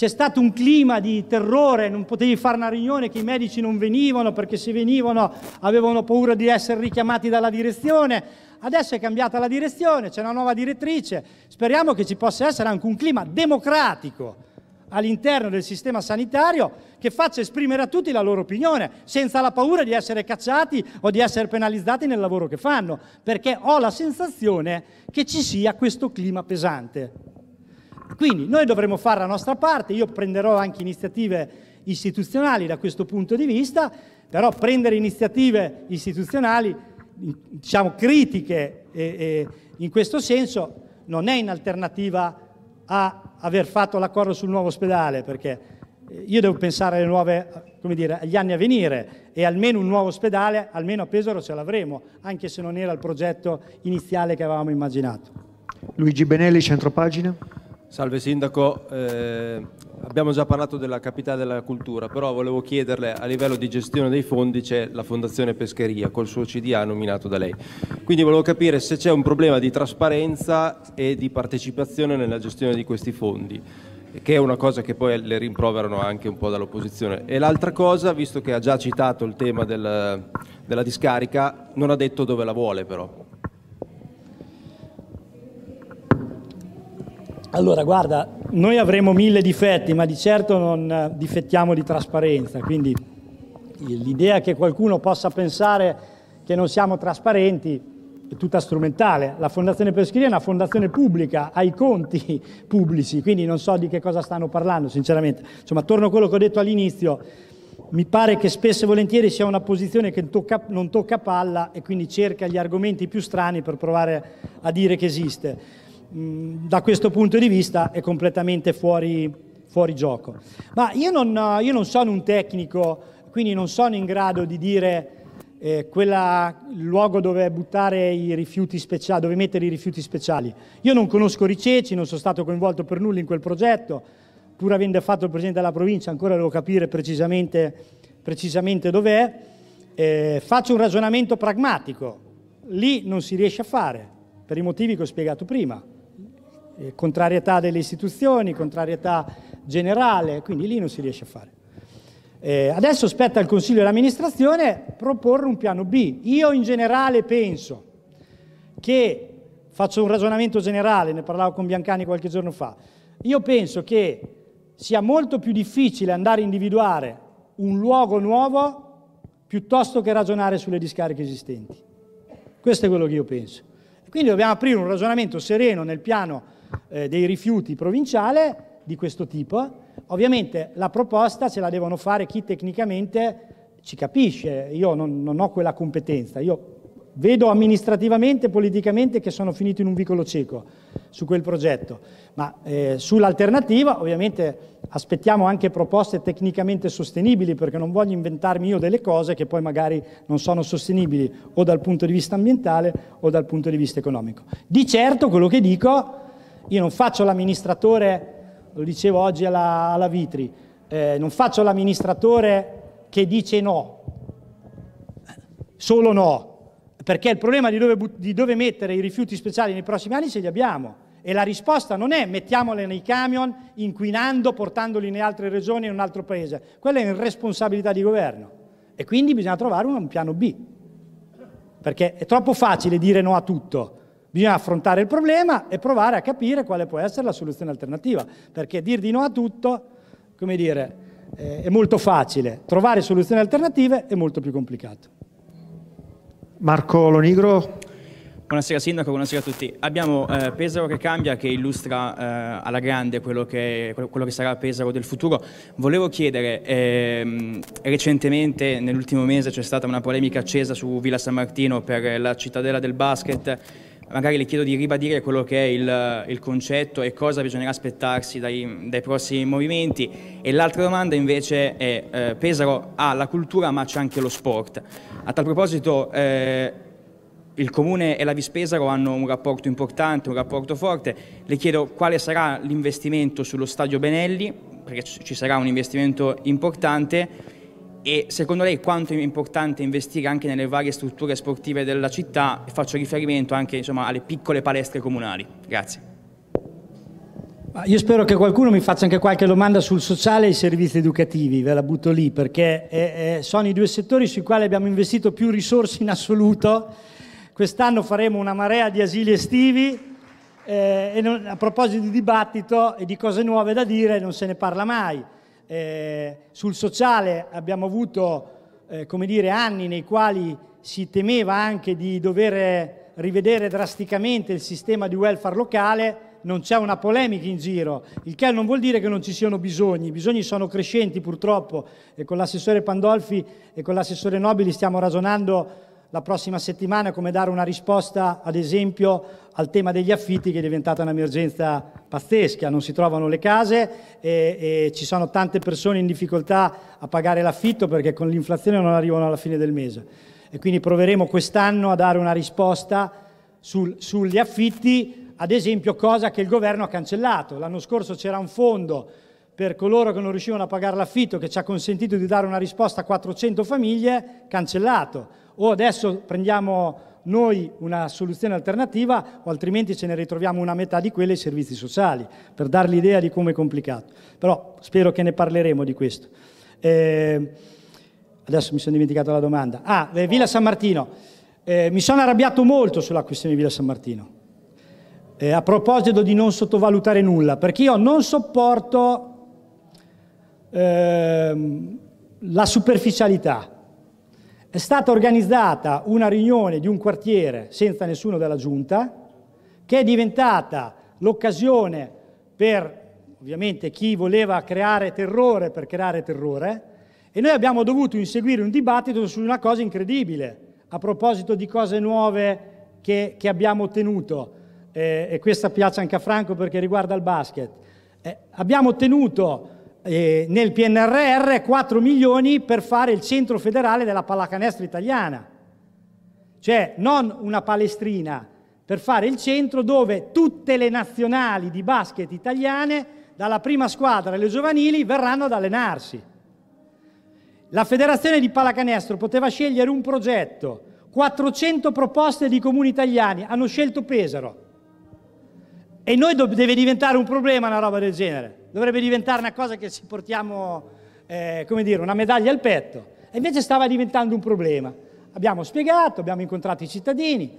c'è stato un clima di terrore, non potevi fare una riunione che i medici non venivano perché se venivano avevano paura di essere richiamati dalla direzione. Adesso è cambiata la direzione, c'è una nuova direttrice. Speriamo che ci possa essere anche un clima democratico all'interno del sistema sanitario che faccia esprimere a tutti la loro opinione, senza la paura di essere cacciati o di essere penalizzati nel lavoro che fanno, perché ho la sensazione che ci sia questo clima pesante. Quindi noi dovremo fare la nostra parte, io prenderò anche iniziative istituzionali da questo punto di vista, però prendere iniziative istituzionali, diciamo critiche e, eh, e eh, in questo senso, non è in alternativa a aver fatto l'accordo sul nuovo ospedale, perché eh, io devo pensare nuove, dire, agli anni a venire e almeno un nuovo ospedale, almeno a Pesaro ce l'avremo, anche se non era il progetto iniziale che avevamo immaginato. Luigi Benelli, Centropagina. Salve Sindaco, eh, abbiamo già parlato della capitale della cultura, però volevo chiederle a livello di gestione dei fondi c'è la Fondazione Pescheria col suo CDA nominato da lei. Quindi volevo capire se c'è un problema di trasparenza e di partecipazione nella gestione di questi fondi che è una cosa che poi le rimproverano anche un po' dall'opposizione. E l'altra cosa, visto che ha già citato il tema del, della discarica, non ha detto dove la vuole però. Allora, guarda, noi avremo mille difetti, ma di certo non eh, difettiamo di trasparenza, quindi l'idea che qualcuno possa pensare che non siamo trasparenti è tutta strumentale. La Fondazione Pescheria è una fondazione pubblica, ha i conti pubblici, quindi non so di che cosa stanno parlando, sinceramente. Insomma, torno a quello che ho detto all'inizio, mi pare che spesso e volentieri sia una posizione che tocca, non tocca palla e quindi cerca gli argomenti più strani per provare a dire che esiste da questo punto di vista è completamente fuori, fuori gioco. Ma io non, io non, sono un tecnico, quindi non sono in grado di dire eh, quella, il luogo dove buttare i rifiuti speciali, dove mettere i rifiuti speciali. Io non conosco Riceci, non sono stato coinvolto per nulla in quel progetto, pur avendo fatto il presidente della provincia ancora devo capire precisamente, precisamente dov'è. Eh, faccio un ragionamento pragmatico, lì non si riesce a fare, per i motivi che ho spiegato prima eh, contrarietà delle istituzioni, contrarietà generale, quindi lì non si riesce a fare. Eh, adesso spetta al Consiglio di amministrazione proporre un piano B. Io in generale penso che, faccio un ragionamento generale, ne parlavo con Biancani qualche giorno fa, io penso che sia molto più difficile andare a individuare un luogo nuovo piuttosto che ragionare sulle discariche esistenti. Questo è quello che io penso. Quindi dobbiamo aprire un ragionamento sereno nel piano eh, dei rifiuti provinciale di questo tipo. Ovviamente la proposta ce la devono fare chi tecnicamente ci capisce, io non, non ho quella competenza, io vedo amministrativamente e politicamente che sono finito in un vicolo cieco su quel progetto, ma eh, sull'alternativa ovviamente aspettiamo anche proposte tecnicamente sostenibili perché non voglio inventarmi io delle cose che poi magari non sono sostenibili o dal punto di vista ambientale o dal punto di vista economico. Di certo quello che dico io non faccio l'amministratore, lo dicevo oggi alla, alla Vitri, eh, non faccio l'amministratore che dice no, solo no, perché il problema di dove, di dove mettere i rifiuti speciali nei prossimi anni ce li abbiamo. E la risposta non è mettiamole nei camion, inquinando, portandoli in altre regioni, in un altro paese. Quella è responsabilità di governo. E quindi bisogna trovare un piano B. Perché è troppo facile dire no a tutto. Bisogna affrontare il problema e provare a capire quale può essere la soluzione alternativa, perché dir di no a tutto, come dire, eh, è molto facile, trovare soluzioni alternative è molto più complicato. Marco Lonigro, Buonasera Sindaco, buonasera a tutti. Abbiamo eh, Pesaro che cambia, che illustra eh, alla grande quello che, quello che, sarà Pesaro del futuro. Volevo chiedere, ehm, recentemente nell'ultimo mese c'è stata una polemica accesa su Villa San Martino per la cittadella del basket magari le chiedo di ribadire quello che è il, il concetto e cosa bisognerà aspettarsi dai, dai prossimi movimenti. E l'altra domanda invece è, eh, Pesaro ha la cultura ma c'è anche lo sport. A tal proposito... Eh, il Comune e la Vispesaro hanno un rapporto importante, un rapporto forte. Le chiedo quale sarà l'investimento sullo Stadio Benelli, perché ci sarà un investimento importante e secondo lei quanto è importante investire anche nelle varie strutture sportive della città? Faccio riferimento anche insomma, alle piccole palestre comunali. Grazie. Io spero che qualcuno mi faccia anche qualche domanda sul sociale e i servizi educativi, ve la butto lì, perché è, eh, è, eh, sono i due settori sui quali abbiamo investito più risorse in assoluto. Quest'anno faremo una marea di asili estivi, eh, e non, a proposito di dibattito e di cose nuove da dire non se ne parla mai. Eh, sul sociale abbiamo avuto eh, come dire, anni nei quali si temeva anche di dover rivedere drasticamente il sistema di welfare locale, non c'è una polemica in giro, il che non vuol dire che non ci siano bisogni, i bisogni sono crescenti purtroppo e con l'assessore Pandolfi e con l'assessore Nobili stiamo ragionando la prossima settimana come dare una risposta, ad esempio, al tema degli affitti che è diventata un'emergenza pazzesca, non si trovano le case e, e, ci sono tante persone in difficoltà a pagare l'affitto perché con l'inflazione non arrivano alla fine del mese. E quindi proveremo quest'anno a dare una risposta sul, sugli affitti, ad esempio cosa che il governo ha cancellato. L'anno scorso c'era un fondo per coloro che non riuscivano a pagare l'affitto, che ci ha consentito di dare una risposta a 400 famiglie, cancellato. O adesso prendiamo noi una soluzione alternativa o altrimenti ce ne ritroviamo una metà di quelle ai servizi sociali, per dar l'idea di come è complicato. Però spero che ne parleremo di questo. Eh, adesso mi sono dimenticato la domanda. Ah, eh, Villa San Martino. Eh, mi sono arrabbiato molto sulla questione di Villa San Martino. Eh, a proposito di non sottovalutare nulla, perché io non sopporto ehm, la superficialità. È stata organizzata una riunione di un quartiere senza nessuno della giunta, che è diventata l'occasione per, ovviamente, chi voleva creare terrore per creare terrore, e noi abbiamo dovuto inseguire un dibattito su una cosa incredibile, a proposito di cose nuove che, che abbiamo ottenuto, eh, e questa piace anche a Franco perché riguarda il basket. Eh, abbiamo ottenuto eh, nel PNRR 4 milioni per fare il centro federale della pallacanestro italiana. Cioè non una palestrina per fare il centro dove tutte le nazionali di basket italiane, dalla prima squadra alle giovanili, verranno ad allenarsi. La federazione di pallacanestro poteva scegliere un progetto, 400 proposte di comuni italiani, hanno scelto Pesaro. E noi deve diventare un problema una roba del genere dovrebbe diventare una cosa che ci portiamo, eh, come dire, una medaglia al petto. E invece stava diventando un problema. Abbiamo spiegato, abbiamo incontrato i cittadini,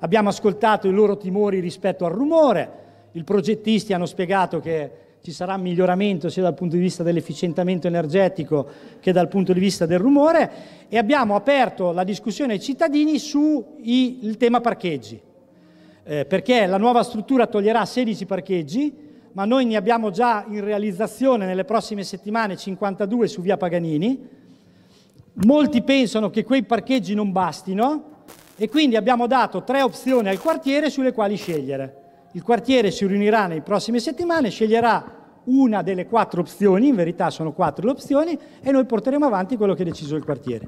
abbiamo ascoltato i loro timori rispetto al rumore, i progettisti hanno spiegato che ci sarà miglioramento sia dal punto di vista dell'efficientamento energetico che dal punto di vista del rumore e abbiamo aperto la discussione ai cittadini sul tema parcheggi, eh, perché la nuova struttura toglierà 16 parcheggi, ma noi ne abbiamo già in realizzazione nelle prossime settimane 52 su via Paganini. Molti pensano che quei parcheggi non bastino e quindi abbiamo dato tre opzioni al quartiere sulle quali scegliere. Il quartiere si riunirà nelle prossime settimane, sceglierà una delle quattro opzioni, in verità sono quattro le opzioni, e noi porteremo avanti quello che ha deciso il quartiere.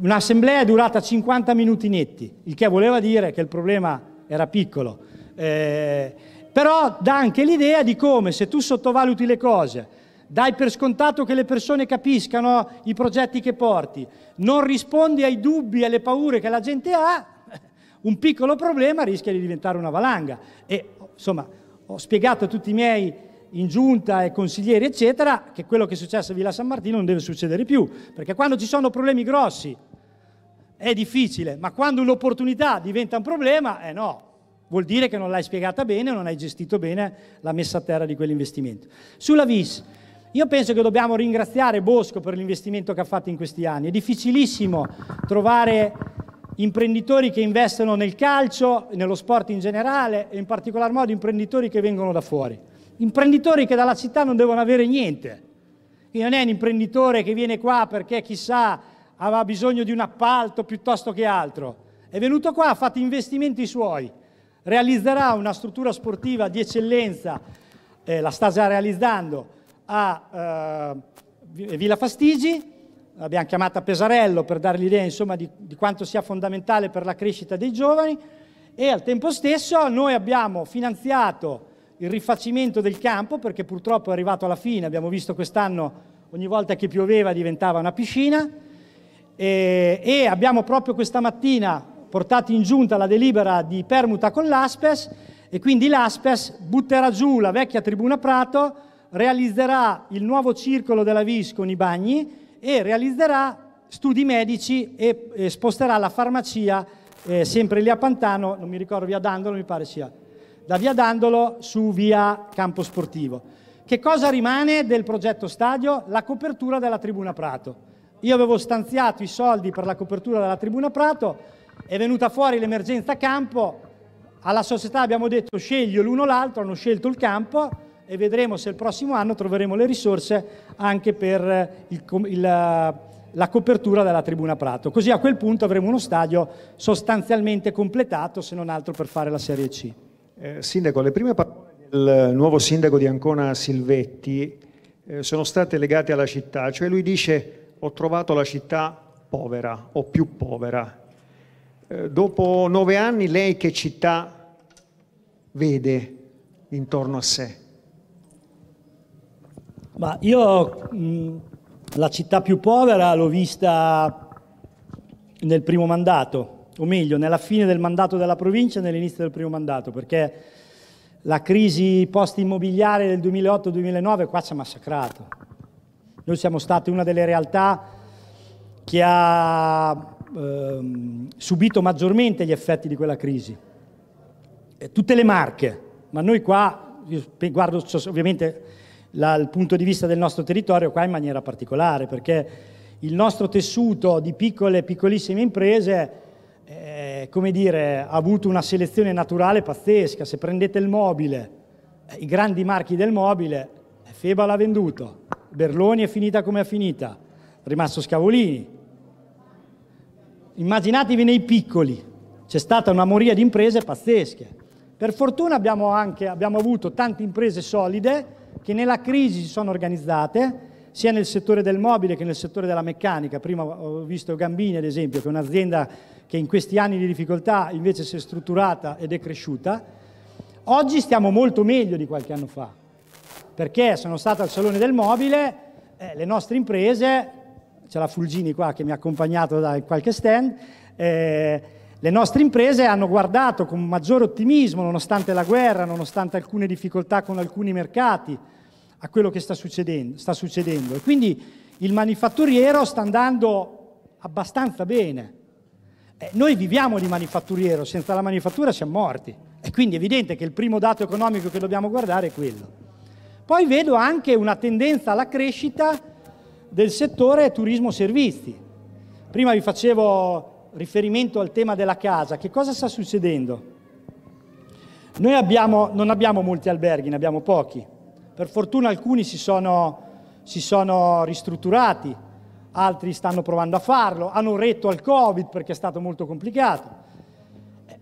Un'assemblea è durata 50 minuti netti, il che voleva dire che il problema era piccolo. Eh, però dà anche l'idea di come se tu sottovaluti le cose, dai per scontato che le persone capiscano i progetti che porti, non rispondi ai dubbi e alle paure che la gente ha, un piccolo problema rischia di diventare una valanga. E insomma, ho spiegato a tutti i miei in giunta e consiglieri, eccetera, che quello che è successo a Villa San Martino non deve succedere più, perché quando ci sono problemi grossi è difficile, ma quando un'opportunità diventa un problema, eh no, Vuol dire che non l'hai spiegata bene non hai gestito bene la messa a terra di quell'investimento. Sulla VIS, io penso che dobbiamo ringraziare Bosco per l'investimento che ha fatto in questi anni. È difficilissimo trovare imprenditori che investono nel calcio, nello sport in generale e in particolar modo imprenditori che vengono da fuori. Imprenditori che dalla città non devono avere niente. Quindi non è un imprenditore che viene qua perché chissà aveva bisogno di un appalto piuttosto che altro. È venuto qua, ha fatto investimenti suoi realizzerà una struttura sportiva di eccellenza, eh, la sta già realizzando, a eh, Villa Fastigi, l'abbiamo chiamata Pesarello per dare l'idea insomma, di, di quanto sia fondamentale per la crescita dei giovani e al tempo stesso noi abbiamo finanziato il rifacimento del campo perché purtroppo è arrivato alla fine, abbiamo visto quest'anno ogni volta che pioveva diventava una piscina e, e abbiamo proprio questa mattina portato in giunta la delibera di permuta con l'Aspes e quindi l'Aspes butterà giù la vecchia tribuna Prato, realizzerà il nuovo circolo della Vis con i bagni e realizzerà studi medici e, e sposterà la farmacia eh, sempre lì a Pantano, non mi ricordo via Dandolo, mi pare sia, da via Dandolo su via Campo Sportivo. Che cosa rimane del progetto stadio? La copertura della tribuna Prato. Io avevo stanziato i soldi per la copertura della tribuna Prato, è venuta fuori l'emergenza campo, alla società abbiamo detto sceglio l'uno o l'altro, hanno scelto il campo e vedremo se il prossimo anno troveremo le risorse anche per eh, il, il, la copertura della Tribuna Prato. Così a quel punto avremo uno stadio sostanzialmente completato, se non altro per fare la Serie C. Eh, sindaco, le prime parole del nuovo sindaco di Ancona Silvetti eh, sono state legate alla città, cioè lui dice ho trovato la città povera o più povera eh, dopo nove anni lei che città vede intorno a sé? Ma io mh, mm, la città più povera l'ho vista nel primo mandato, o meglio, nella fine del mandato della provincia e nell'inizio del primo mandato, perché la crisi post-immobiliare del 2008-2009 qua ci ha massacrato. Noi siamo stati una delle realtà che ha ehm, subito maggiormente gli effetti di quella crisi. Eh, tutte le marche, ma noi qua, guardo ovviamente la, il punto di vista del nostro territorio qua in maniera particolare, perché il nostro tessuto di piccole e piccolissime imprese eh, come dire, ha avuto una selezione naturale pazzesca. Se prendete il mobile, eh, i grandi marchi del mobile, eh, Feba l'ha venduto, Berloni è finita come è finita, è rimasto Scavolini, immaginatevi nei piccoli, c'è stata una moria di imprese pazzesche. Per fortuna abbiamo, anche, abbiamo avuto tante imprese solide che nella crisi si sono organizzate, sia nel settore del mobile che nel settore della meccanica. Prima ho visto Gambini, ad esempio, che è un'azienda che in questi anni di difficoltà invece si è strutturata ed è cresciuta. Oggi stiamo molto meglio di qualche anno fa, perché sono stato al Salone del Mobile, eh, le nostre imprese c'è la Fulgini qua che mi ha accompagnato da qualche stand, eh, le nostre imprese hanno guardato con maggiore ottimismo, nonostante la guerra, nonostante alcune difficoltà con alcuni mercati, a quello che sta succedendo. Sta succedendo. E quindi il manifatturiero sta andando abbastanza bene. Eh, noi viviamo di manifatturiero, senza la manifattura siamo morti. E quindi è evidente che il primo dato economico che dobbiamo guardare è quello. Poi vedo anche una tendenza alla crescita del settore turismo servizi. Prima vi facevo riferimento al tema della casa. Che cosa sta succedendo? Noi abbiamo, non abbiamo molti alberghi, ne abbiamo pochi. Per fortuna alcuni si sono, si sono ristrutturati, altri stanno provando a farlo, hanno retto al Covid perché è stato molto complicato.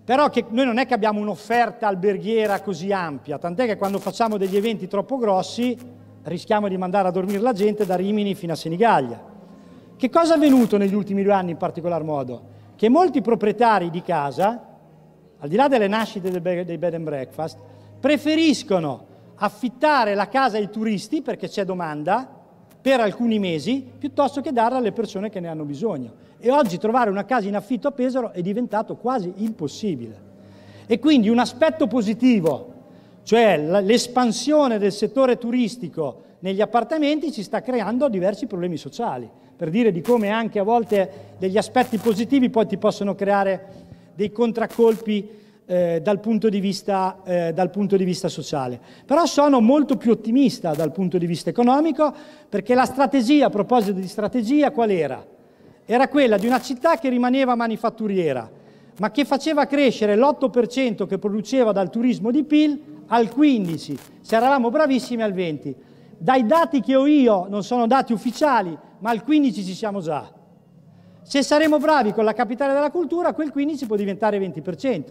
Però che noi non è che abbiamo un'offerta alberghiera così ampia, tant'è che quando facciamo degli eventi troppo grossi rischiamo di mandare a dormire la gente da Rimini fino a Senigallia. Che cosa è avvenuto negli ultimi due anni in particolar modo? Che molti proprietari di casa, al di là delle nascite dei bed and breakfast, preferiscono affittare la casa ai turisti perché c'è domanda per alcuni mesi piuttosto che darla alle persone che ne hanno bisogno. E oggi trovare una casa in affitto a Pesaro è diventato quasi impossibile. E quindi un aspetto positivo cioè l'espansione del settore turistico negli appartamenti ci sta creando diversi problemi sociali, per dire di come anche a volte degli aspetti positivi poi ti possono creare dei contraccolpi eh, dal, punto vista, eh, dal, punto di vista, sociale. Però sono molto più ottimista dal punto di vista economico perché la strategia, a proposito di strategia, qual era? Era quella di una città che rimaneva manifatturiera, ma che faceva crescere l'8% che produceva dal turismo di PIL al 15, se eravamo bravissimi al 20. Dai dati che ho io, non sono dati ufficiali, ma al 15 ci siamo già. Se saremo bravi con la capitale della cultura, quel 15 può diventare 20%,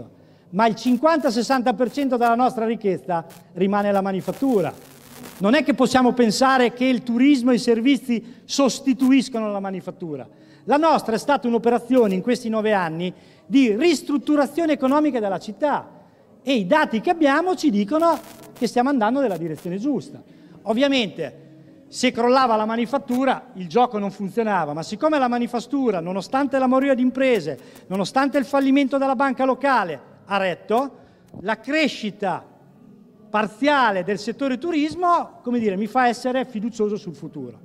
ma il 50-60% della nostra ricchezza rimane la manifattura. Non è che possiamo pensare che il turismo e i servizi sostituiscono la manifattura. La nostra è stata un'operazione in questi nove anni di ristrutturazione economica della città e i dati che abbiamo ci dicono che stiamo andando nella direzione giusta. Ovviamente se crollava la manifattura il gioco non funzionava, ma siccome la manifattura, nonostante la moria di imprese, nonostante il fallimento della banca locale, ha retto, la crescita parziale del settore turismo, come dire, mi fa essere fiducioso sul futuro.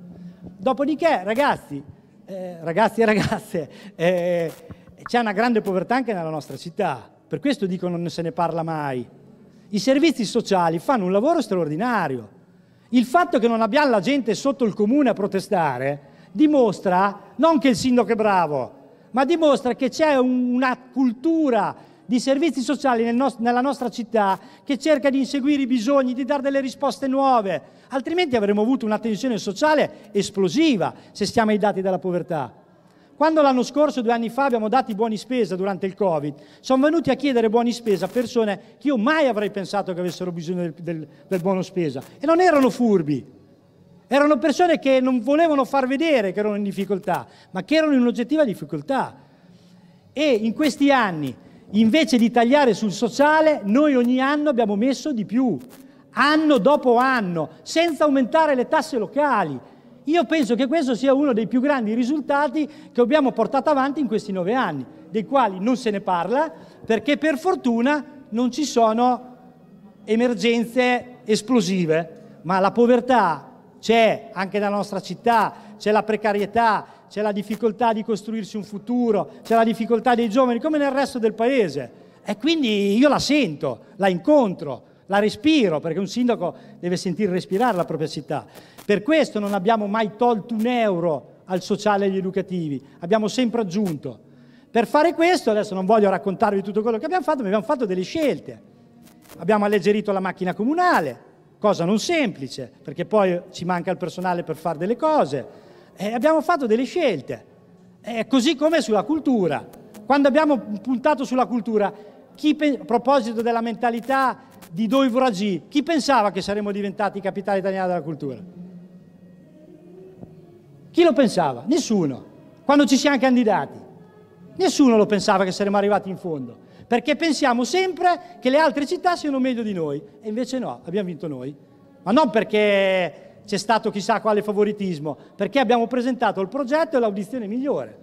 Dopodiché, ragazzi, eh, ragazzi e ragazze, eh, c'è una grande povertà anche nella nostra città per questo dico non se ne parla mai. I servizi sociali fanno un lavoro straordinario. Il fatto che non abbiamo la gente sotto il comune a protestare dimostra non che il sindaco è bravo, ma dimostra che c'è una cultura di servizi sociali nel no nella nostra città che cerca di inseguire i bisogni, di dare delle risposte nuove, altrimenti avremmo avuto una tensione sociale esplosiva se stiamo ai dati della povertà. Quando l'anno scorso, due anni fa, abbiamo dato i buoni spesa durante il Covid, sono venuti a chiedere buoni spesa a persone che io mai avrei pensato che avessero bisogno del, del, del buono spesa. E non erano furbi, erano persone che non volevano far vedere che erano in difficoltà, ma che erano in oggettiva difficoltà. E in questi anni, invece di tagliare sul sociale, noi ogni anno abbiamo messo di più, anno dopo anno, senza aumentare le tasse locali, io penso che questo sia uno dei più grandi risultati che abbiamo portato avanti in questi nove anni, dei quali non se ne parla perché per fortuna non ci sono emergenze esplosive, ma la povertà c'è anche nella nostra città, c'è la precarietà, c'è la difficoltà di costruirsi un futuro, c'è la difficoltà dei giovani come nel resto del paese. E quindi io la sento, la incontro, la respiro, perché un sindaco deve sentire respirare la propria città. Per questo non abbiamo mai tolto un euro al sociale e agli educativi, abbiamo sempre aggiunto. Per fare questo, adesso non voglio raccontarvi tutto quello che abbiamo fatto, ma abbiamo fatto delle scelte. Abbiamo alleggerito la macchina comunale, cosa non semplice, perché poi ci manca il personale per fare delle cose. E abbiamo fatto delle scelte, e così come sulla cultura. Quando abbiamo puntato sulla cultura, chi, a proposito della mentalità di Doi Vragi, chi pensava che saremmo diventati capitale italiana della cultura? Chi lo pensava? Nessuno. Quando ci siamo candidati, nessuno lo pensava che saremmo arrivati in fondo, perché pensiamo sempre che le altre città siano meglio di noi, e invece no, abbiamo vinto noi. Ma non perché c'è stato chissà quale favoritismo, perché abbiamo presentato il progetto e l'audizione migliore.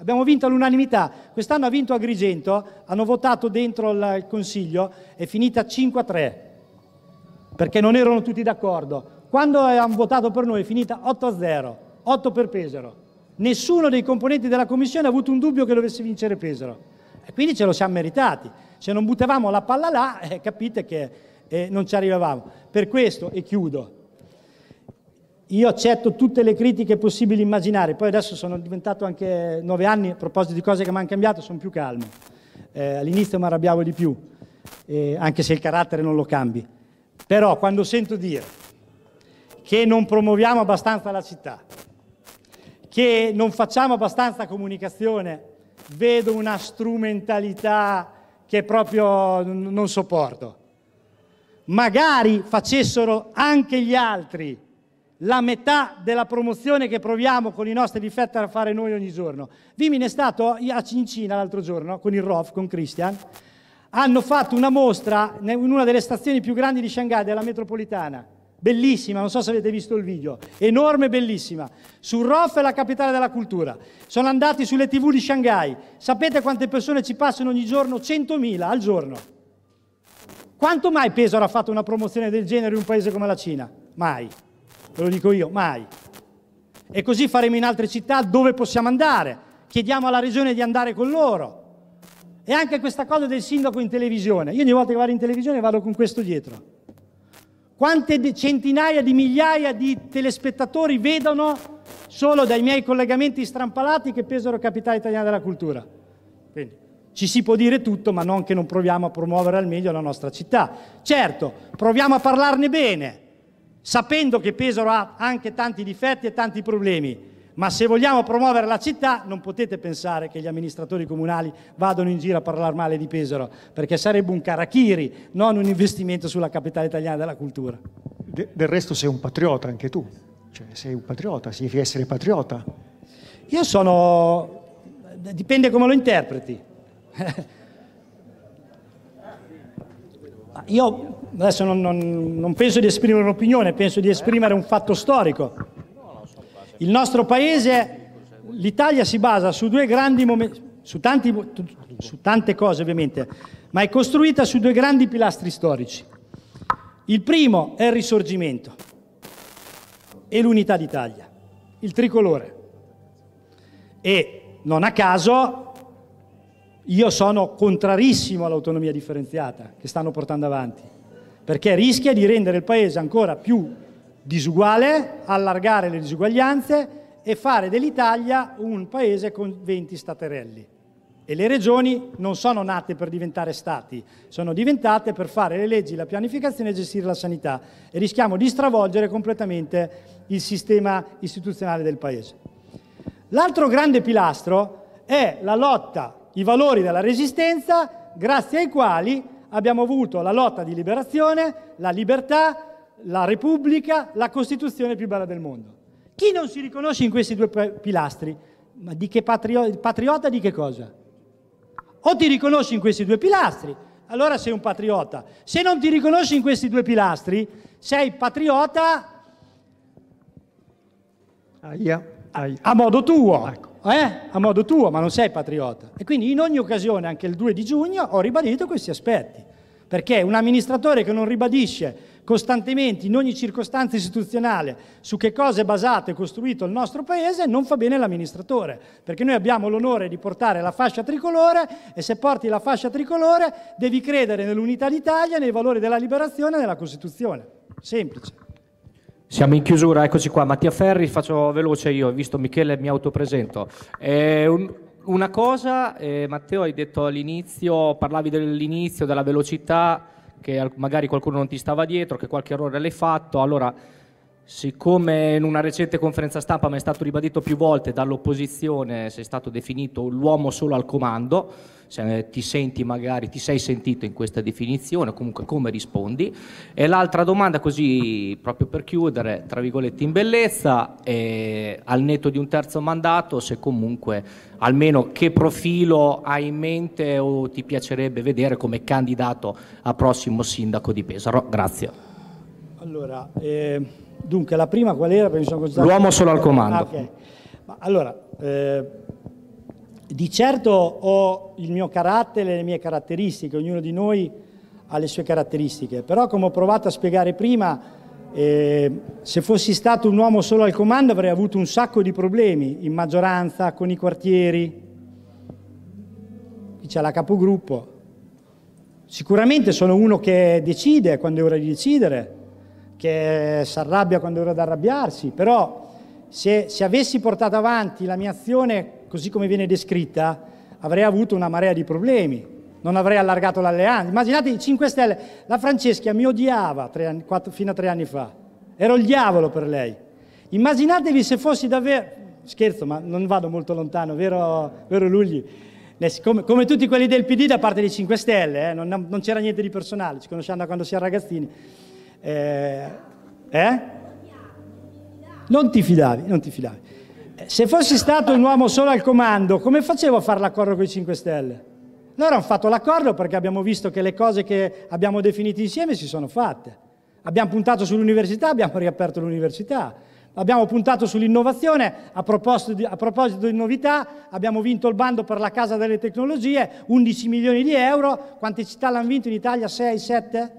Abbiamo vinto all'unanimità. Quest'anno ha vinto Agrigento, hanno votato dentro il Consiglio, è finita 5 a 3, perché non erano tutti d'accordo. Quando hanno votato per noi è finita 8 a 0, 8 per Pesaro. Nessuno dei componenti della Commissione ha avuto un dubbio che dovesse vincere Pesaro. E quindi ce lo siamo meritati. Se non buttavamo la palla là, eh, capite che eh, non ci arrivavamo. Per questo, e chiudo, io accetto tutte le critiche possibili immaginare, poi adesso sono diventato anche nove anni, a proposito di cose che mi hanno cambiato, sono più calmo. Eh, all'inizio mi arrabbiavo di più, eh, anche se il carattere non lo cambi. Però quando sento dire che non promuoviamo abbastanza la città, che non facciamo abbastanza comunicazione, vedo una strumentalità che proprio non sopporto. Magari facessero anche gli altri la metà della promozione che proviamo con i nostri difetti a fare noi ogni giorno. Vimine è stato a Cina l'altro giorno con il ROF, con Christian, hanno fatto una mostra in una delle stazioni più grandi di Shanghai, della metropolitana, bellissima, non so se avete visto il video, enorme, bellissima. Sul ROF è la capitale della cultura. Sono andati sulle tv di Shanghai, sapete quante persone ci passano ogni giorno? 100.000 al giorno. Quanto mai Pesaro ha fatto una promozione del genere in un paese come la Cina? Mai ve lo dico io, mai. E così faremo in altre città dove possiamo andare. Chiediamo alla regione di andare con loro. E anche questa cosa del sindaco in televisione. Io ogni volta che vado in televisione vado con questo dietro. Quante centinaia di migliaia di telespettatori vedono solo dai miei collegamenti strampalati che pesero Capitale Italiana della Cultura. Quindi ci si può dire tutto, ma non che non proviamo a promuovere al meglio la nostra città. Certo, proviamo a parlarne bene, sapendo che Pesaro ha anche tanti difetti e tanti problemi, ma se vogliamo promuovere la città non potete pensare che gli amministratori comunali vadano in giro a parlare male di Pesaro, perché sarebbe un carachiri, non un investimento sulla capitale italiana della cultura. De, del resto sei un patriota anche tu, cioè sei un patriota, significa essere patriota. Io sono... dipende come lo interpreti. Ah, io adesso non, non, non penso di esprimere un'opinione, penso di esprimere un fatto storico. Il nostro paese, l'Italia si basa su due grandi momenti, su, tanti, su tante cose ovviamente, ma è costruita su due grandi pilastri storici. Il primo è il risorgimento e l'unità d'Italia, il tricolore. E non a caso io sono contrarissimo all'autonomia differenziata che stanno portando avanti perché rischia di rendere il Paese ancora più disuguale, allargare le disuguaglianze e fare dell'Italia un Paese con 20 staterelli. E le regioni non sono nate per diventare stati, sono diventate per fare le leggi, la pianificazione e gestire la sanità e rischiamo di stravolgere completamente il sistema istituzionale del Paese. L'altro grande pilastro è la lotta, i valori della resistenza, grazie ai quali abbiamo avuto la lotta di liberazione, la libertà, la Repubblica, la Costituzione più bella del mondo. Chi non si riconosce in questi due pilastri? Ma di che patrio- patriota di che cosa? O ti riconosci in questi due pilastri, allora sei un patriota. Se non ti riconosci in questi due pilastri, sei patriota Aia, aia. a modo tuo. Ecco eh? a modo tuo, ma non sei patriota. E quindi in ogni occasione, anche il 2 di giugno, ho ribadito questi aspetti. Perché un amministratore che non ribadisce costantemente, in ogni circostanza istituzionale, su che cosa è basato e costruito il nostro Paese, non fa bene l'amministratore. Perché noi abbiamo l'onore di portare la fascia tricolore e se porti la fascia tricolore devi credere nell'unità d'Italia, nei valori della liberazione e della Costituzione. Semplice. Siamo in chiusura, eccoci qua. Mattia Ferri, faccio veloce io, visto Michele mi autopresento. Eh, un, una cosa, eh, Matteo, hai detto all'inizio, parlavi dell'inizio, della velocità, che magari qualcuno non ti stava dietro, che qualche errore l'hai fatto. Allora, Siccome in una recente conferenza stampa mi è stato ribadito più volte dall'opposizione sei stato definito l'uomo solo al comando, se ti senti magari, ti sei sentito in questa definizione, comunque come rispondi? E l'altra domanda così proprio per chiudere, tra virgolette in bellezza, è, al netto di un terzo mandato, se comunque almeno che profilo hai in mente o ti piacerebbe vedere come candidato a prossimo sindaco di Pesaro? Grazie. Allora, eh... Dunque, la prima qual era? L'uomo solo al ah, comando. Ah, okay. allora, eh, di certo ho il mio carattere, e le mie caratteristiche, ognuno di noi ha le sue caratteristiche, però come ho provato a spiegare prima, eh, se fossi stato un uomo solo al comando avrei avuto un sacco di problemi, in maggioranza, con i quartieri, qui c'è la capogruppo. Sicuramente sono uno che decide quando è ora di decidere, che si arrabbia quando è ora da arrabbiarsi, però se, se avessi portato avanti la mia azione così come viene descritta, avrei avuto una marea di problemi non avrei allargato l'alleanza. Immaginate i 5 Stelle, la Franceschia mi odiava anni, quattro, fino a tre anni fa, ero il diavolo per lei. Immaginatevi se fossi davvero, scherzo ma non vado molto lontano, vero, vero Lugli? Come, come, tutti quelli del PD da parte dei 5 Stelle, eh? non, non c'era niente di personale, ci conosciamo da quando si era ragazzini. Eh? eh? Non ti fidavi, non ti fidavi. Se fossi stato un uomo solo al comando, come facevo a fare l'accordo con i 5 Stelle? Loro hanno fatto l'accordo perché abbiamo visto che le cose che abbiamo definito insieme si sono fatte. Abbiamo puntato sull'università, abbiamo riaperto l'università. Abbiamo puntato sull'innovazione, a, a proposito, di, novità abbiamo vinto il bando per la Casa delle Tecnologie, 11 milioni di euro, quante città l'hanno vinto in Italia? 6, 7?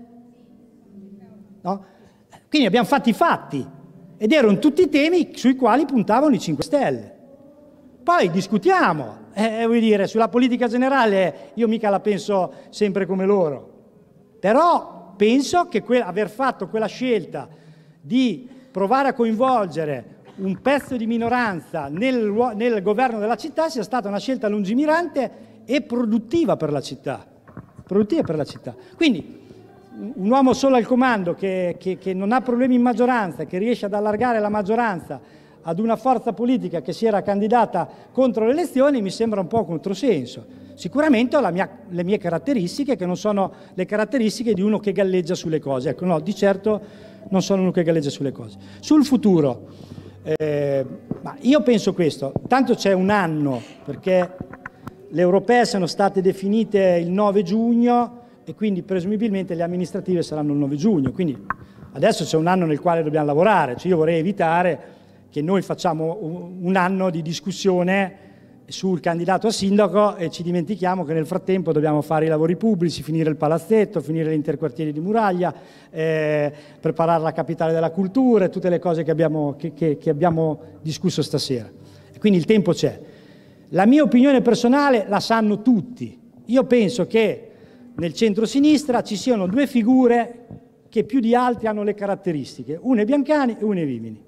No? Quindi abbiamo fatti i fatti ed erano tutti temi sui quali puntavano i 5 Stelle. Poi discutiamo, eh, eh, voglio dire, sulla politica generale io mica la penso sempre come loro, però penso che que- aver fatto quella scelta di provare a coinvolgere un pezzo di minoranza nel, nel, governo della città sia stata una scelta lungimirante e produttiva per la città. Produttiva per la città. Quindi un uomo solo al comando che, che, che, non ha problemi in maggioranza, che riesce ad allargare la maggioranza ad una forza politica che si era candidata contro le elezioni mi sembra un po' controsenso. Sicuramente ho mia, le mie caratteristiche che non sono le caratteristiche di uno che galleggia sulle cose. Ecco, no, di certo non sono uno che galleggia sulle cose. Sul futuro, eh, io penso questo, tanto c'è un anno perché le europee sono state definite il 9 giugno, e quindi presumibilmente le amministrative saranno il 9 giugno. Quindi adesso c'è un anno nel quale dobbiamo lavorare, cioè io vorrei evitare che noi facciamo un anno di discussione sul candidato a sindaco e ci dimentichiamo che nel frattempo dobbiamo fare i lavori pubblici, finire il palazzetto, finire l'interquartiere di Muraglia, eh, preparare la capitale della cultura e tutte le cose che abbiamo, che, che, che abbiamo discusso stasera. quindi il tempo c'è. La mia opinione personale la sanno tutti. Io penso che nel centro-sinistra ci siano due figure che più di altri hanno le caratteristiche, una è Biancani e una è Vimini.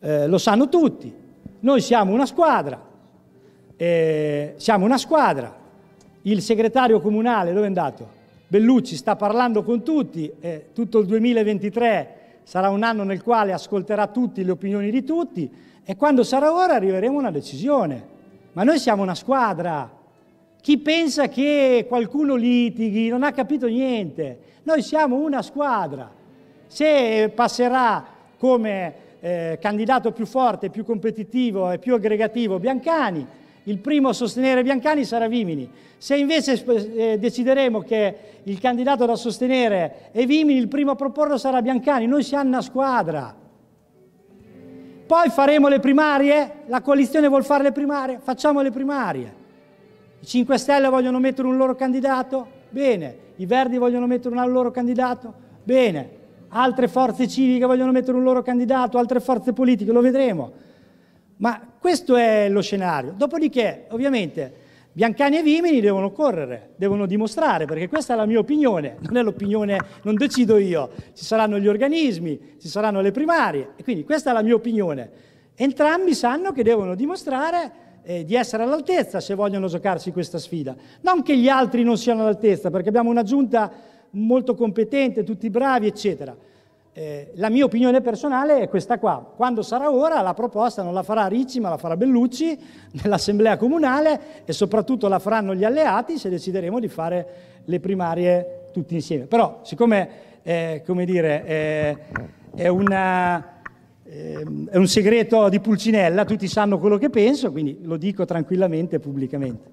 Eh, lo sanno tutti, noi siamo una squadra, eh, siamo una squadra, il segretario comunale, dove è andato? Bellucci sta parlando con tutti, eh, tutto il 2023 sarà un anno nel quale ascolterà tutti le opinioni di tutti e quando sarà ora arriveremo a una decisione. Ma noi siamo una squadra, chi pensa che qualcuno litighi non ha capito niente. Noi siamo una squadra. Se passerà come eh, candidato più forte, più competitivo e più aggregativo Biancani, il primo a sostenere Biancani sarà Vimini. Se invece eh, decideremo che il candidato da sostenere è Vimini, il primo a proporlo sarà Biancani. Noi siamo una squadra. Poi faremo le primarie? La coalizione vuole fare le primarie? Facciamo le primarie. I 5 Stelle vogliono mettere un loro candidato? Bene. I Verdi vogliono mettere un loro candidato? Bene. Altre forze civiche vogliono mettere un loro candidato, altre forze politiche, lo vedremo. Ma questo è lo scenario. Dopodiché, ovviamente, Biancani e Vimini devono correre, devono dimostrare, perché questa è la mia opinione, non è l'opinione, non decido io. Ci saranno gli organismi, ci saranno le primarie, e quindi questa è la mia opinione. Entrambi sanno che devono dimostrare eh, di essere all'altezza se vogliono giocarsi questa sfida. Non che gli altri non siano all'altezza, perché abbiamo una giunta molto competente, tutti bravi, eccetera. Eh, la mia opinione personale è questa qua. Quando sarà ora la proposta non la farà Ricci ma la farà Bellucci nell'assemblea comunale e soprattutto la faranno gli alleati se decideremo di fare le primarie tutti insieme. Però siccome eh, come dire, eh, è una Ehm, è un segreto di Pulcinella, tutti sanno quello che penso, quindi lo dico tranquillamente e pubblicamente.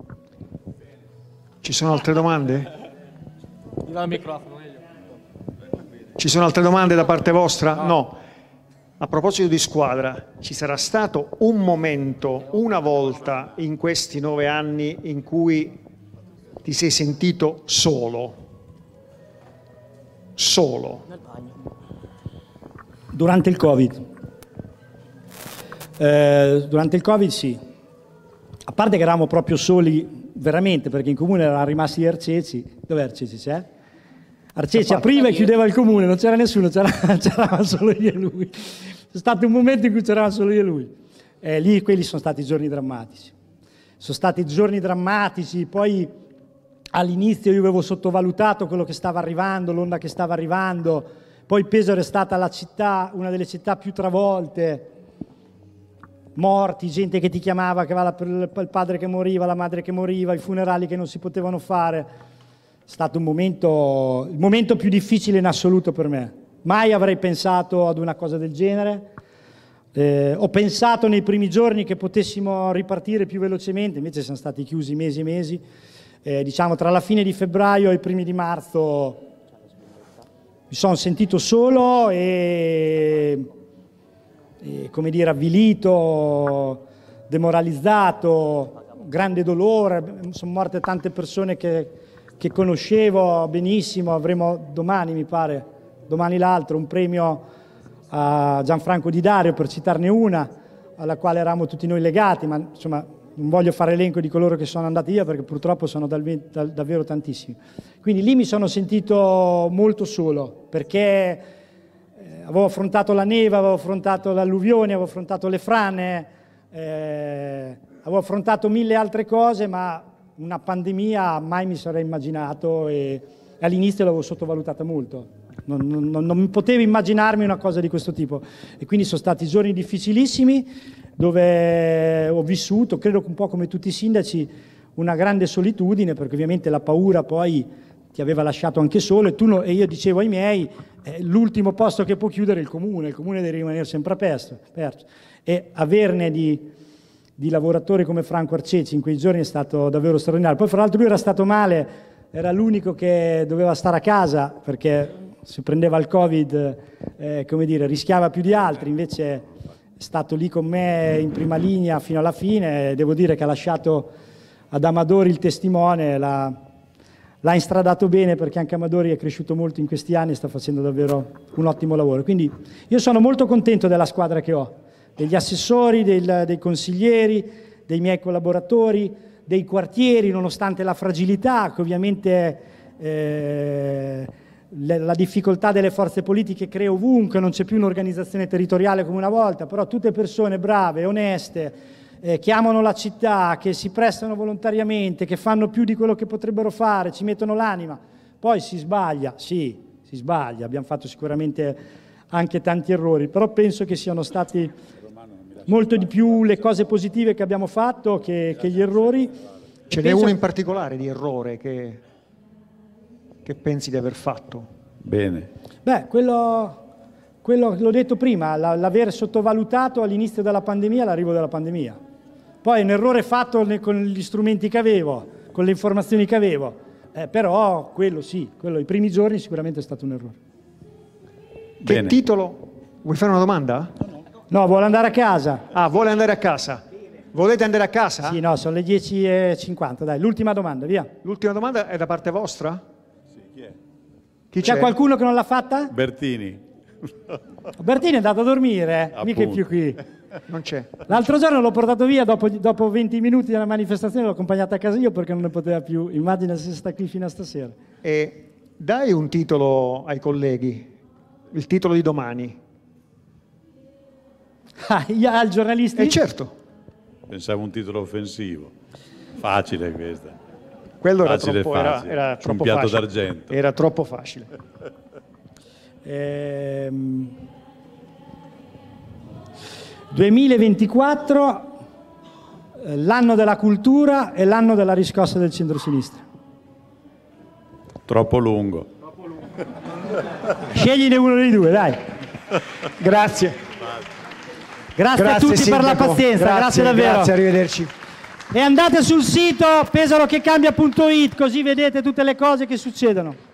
Ci sono altre domande? Ci sono altre domande da parte vostra? No. A proposito di squadra, ci sarà stato un momento, una volta in questi nove anni in cui ti sei sentito solo? Solo. Durante il Covid. Eh, durante il Covid sì, a parte che eravamo proprio soli veramente perché in comune erano rimasti gli Arceci, dove Arceci c'è? Arceci apriva e chiudeva il comune, non c'era nessuno, c'era, c'era solo io e lui. C'è stato un momento in cui c'era solo io e lui. Eh, lì quelli sono stati giorni drammatici. Sono stati giorni drammatici, poi all'inizio io avevo sottovalutato quello che stava arrivando, l'onda che stava arrivando, poi Pesaro è stata la città, una delle città più travolte morti, gente che ti chiamava, che aveva il padre che moriva, la madre che moriva, i funerali che non si potevano fare. È stato un momento, il momento più difficile in assoluto per me. Mai avrei pensato ad una cosa del genere. Eh, ho pensato nei primi giorni che potessimo ripartire più velocemente, invece siamo stati chiusi mesi e mesi. Eh, diciamo tra la fine di febbraio e i primi di marzo mi sono sentito solo e eh, come dire, avvilito, demoralizzato, grande dolore, sono morte tante persone che, che conoscevo benissimo, avremo domani mi pare, domani l'altro, un premio a Gianfranco Di Dario per citarne una, alla quale eravamo tutti noi legati, ma insomma non voglio fare elenco di coloro che sono andati via perché purtroppo sono dal, dal, davvero tantissimi. Quindi lì mi sono sentito molto solo perché eh, avevo affrontato la neve, avevo affrontato l'alluvione, avevo affrontato le frane, eh, avevo affrontato mille altre cose, ma una pandemia mai mi sarei immaginato e all'inizio l'avevo sottovalutata molto. Non, non, non, potevo immaginarmi una cosa di questo tipo. E quindi sono stati giorni difficilissimi dove ho vissuto, credo un po' come tutti i sindaci, una grande solitudine, perché ovviamente la paura poi ti aveva lasciato anche solo e, tu no, e io dicevo ai miei eh, l'ultimo posto che può chiudere è il comune, il comune deve rimanere sempre aperto. aperto. E averne di, di lavoratori come Franco Arceci in quei giorni è stato davvero straordinario. Poi fra l'altro lui era stato male, era l'unico che doveva stare a casa perché se prendeva il Covid, eh, come dire, rischiava più di altri, invece è stato lì con me in prima linea fino alla fine, devo dire che ha lasciato ad Amadori il testimone, la, l'ha instradato bene perché anche Amadori è cresciuto molto in questi anni e sta facendo davvero un ottimo lavoro. Quindi io sono molto contento della squadra che ho, degli assessori, del, dei consiglieri, dei miei collaboratori, dei quartieri, nonostante la fragilità che ovviamente eh, la difficoltà delle forze politiche crea ovunque, non c'è più un'organizzazione territoriale come una volta, però tutte persone brave, oneste, eh, che la città, che si prestano volontariamente, che fanno più di quello che potrebbero fare, ci mettono l'anima. Poi si sbaglia, sì, si sbaglia, abbiamo fatto sicuramente anche tanti errori, però penso che siano stati molto di più le cose positive che abbiamo fatto che, che gli errori. Ce n'è uno in particolare di errore che, che pensi di aver fatto? Bene. Beh, quello, quello l'ho detto prima, l'aver sottovalutato all'inizio della pandemia l'arrivo della pandemia. Poi un errore fatto con gli strumenti che avevo, con le informazioni che avevo, eh, però quello sì, quello, i primi giorni sicuramente è stato un errore. Bene. titolo? Vuoi fare una domanda? No, vuole andare a casa. Ah, vuole andare a casa. Volete andare a casa? Sì, no, sono le 10.50, dai, l'ultima domanda, via. L'ultima domanda è da parte vostra? Sì, chi è? Chi c'è? c'è qualcuno che non l'ha fatta? Bertini. Bertini è andato a dormire, eh? mica è più qui non c'è. L'altro giorno l'ho portato via, dopo, dopo 20 minuti della manifestazione l'ho accompagnato a casa io perché non ne poteva più. Immagina se sta qui fino a stasera. E dai un titolo ai colleghi, il titolo di domani. Ah, al giornalista? Eh certo. Pensavo un titolo offensivo. Facile questa. Quello facile, era troppo, facile. Era, era troppo un piatto facile. d'argento. Era troppo facile. ehm... 2024, eh, l'anno della cultura e l'anno della riscossa del centro-sinistra. Troppo lungo. Scegliene uno dei due, dai. Grazie. Grazie, grazie a tutti sindaco. per la pazienza, grazie, grazie davvero. Grazie, arrivederci. E andate sul sito pesarochecambia.it così vedete tutte le cose che succedono.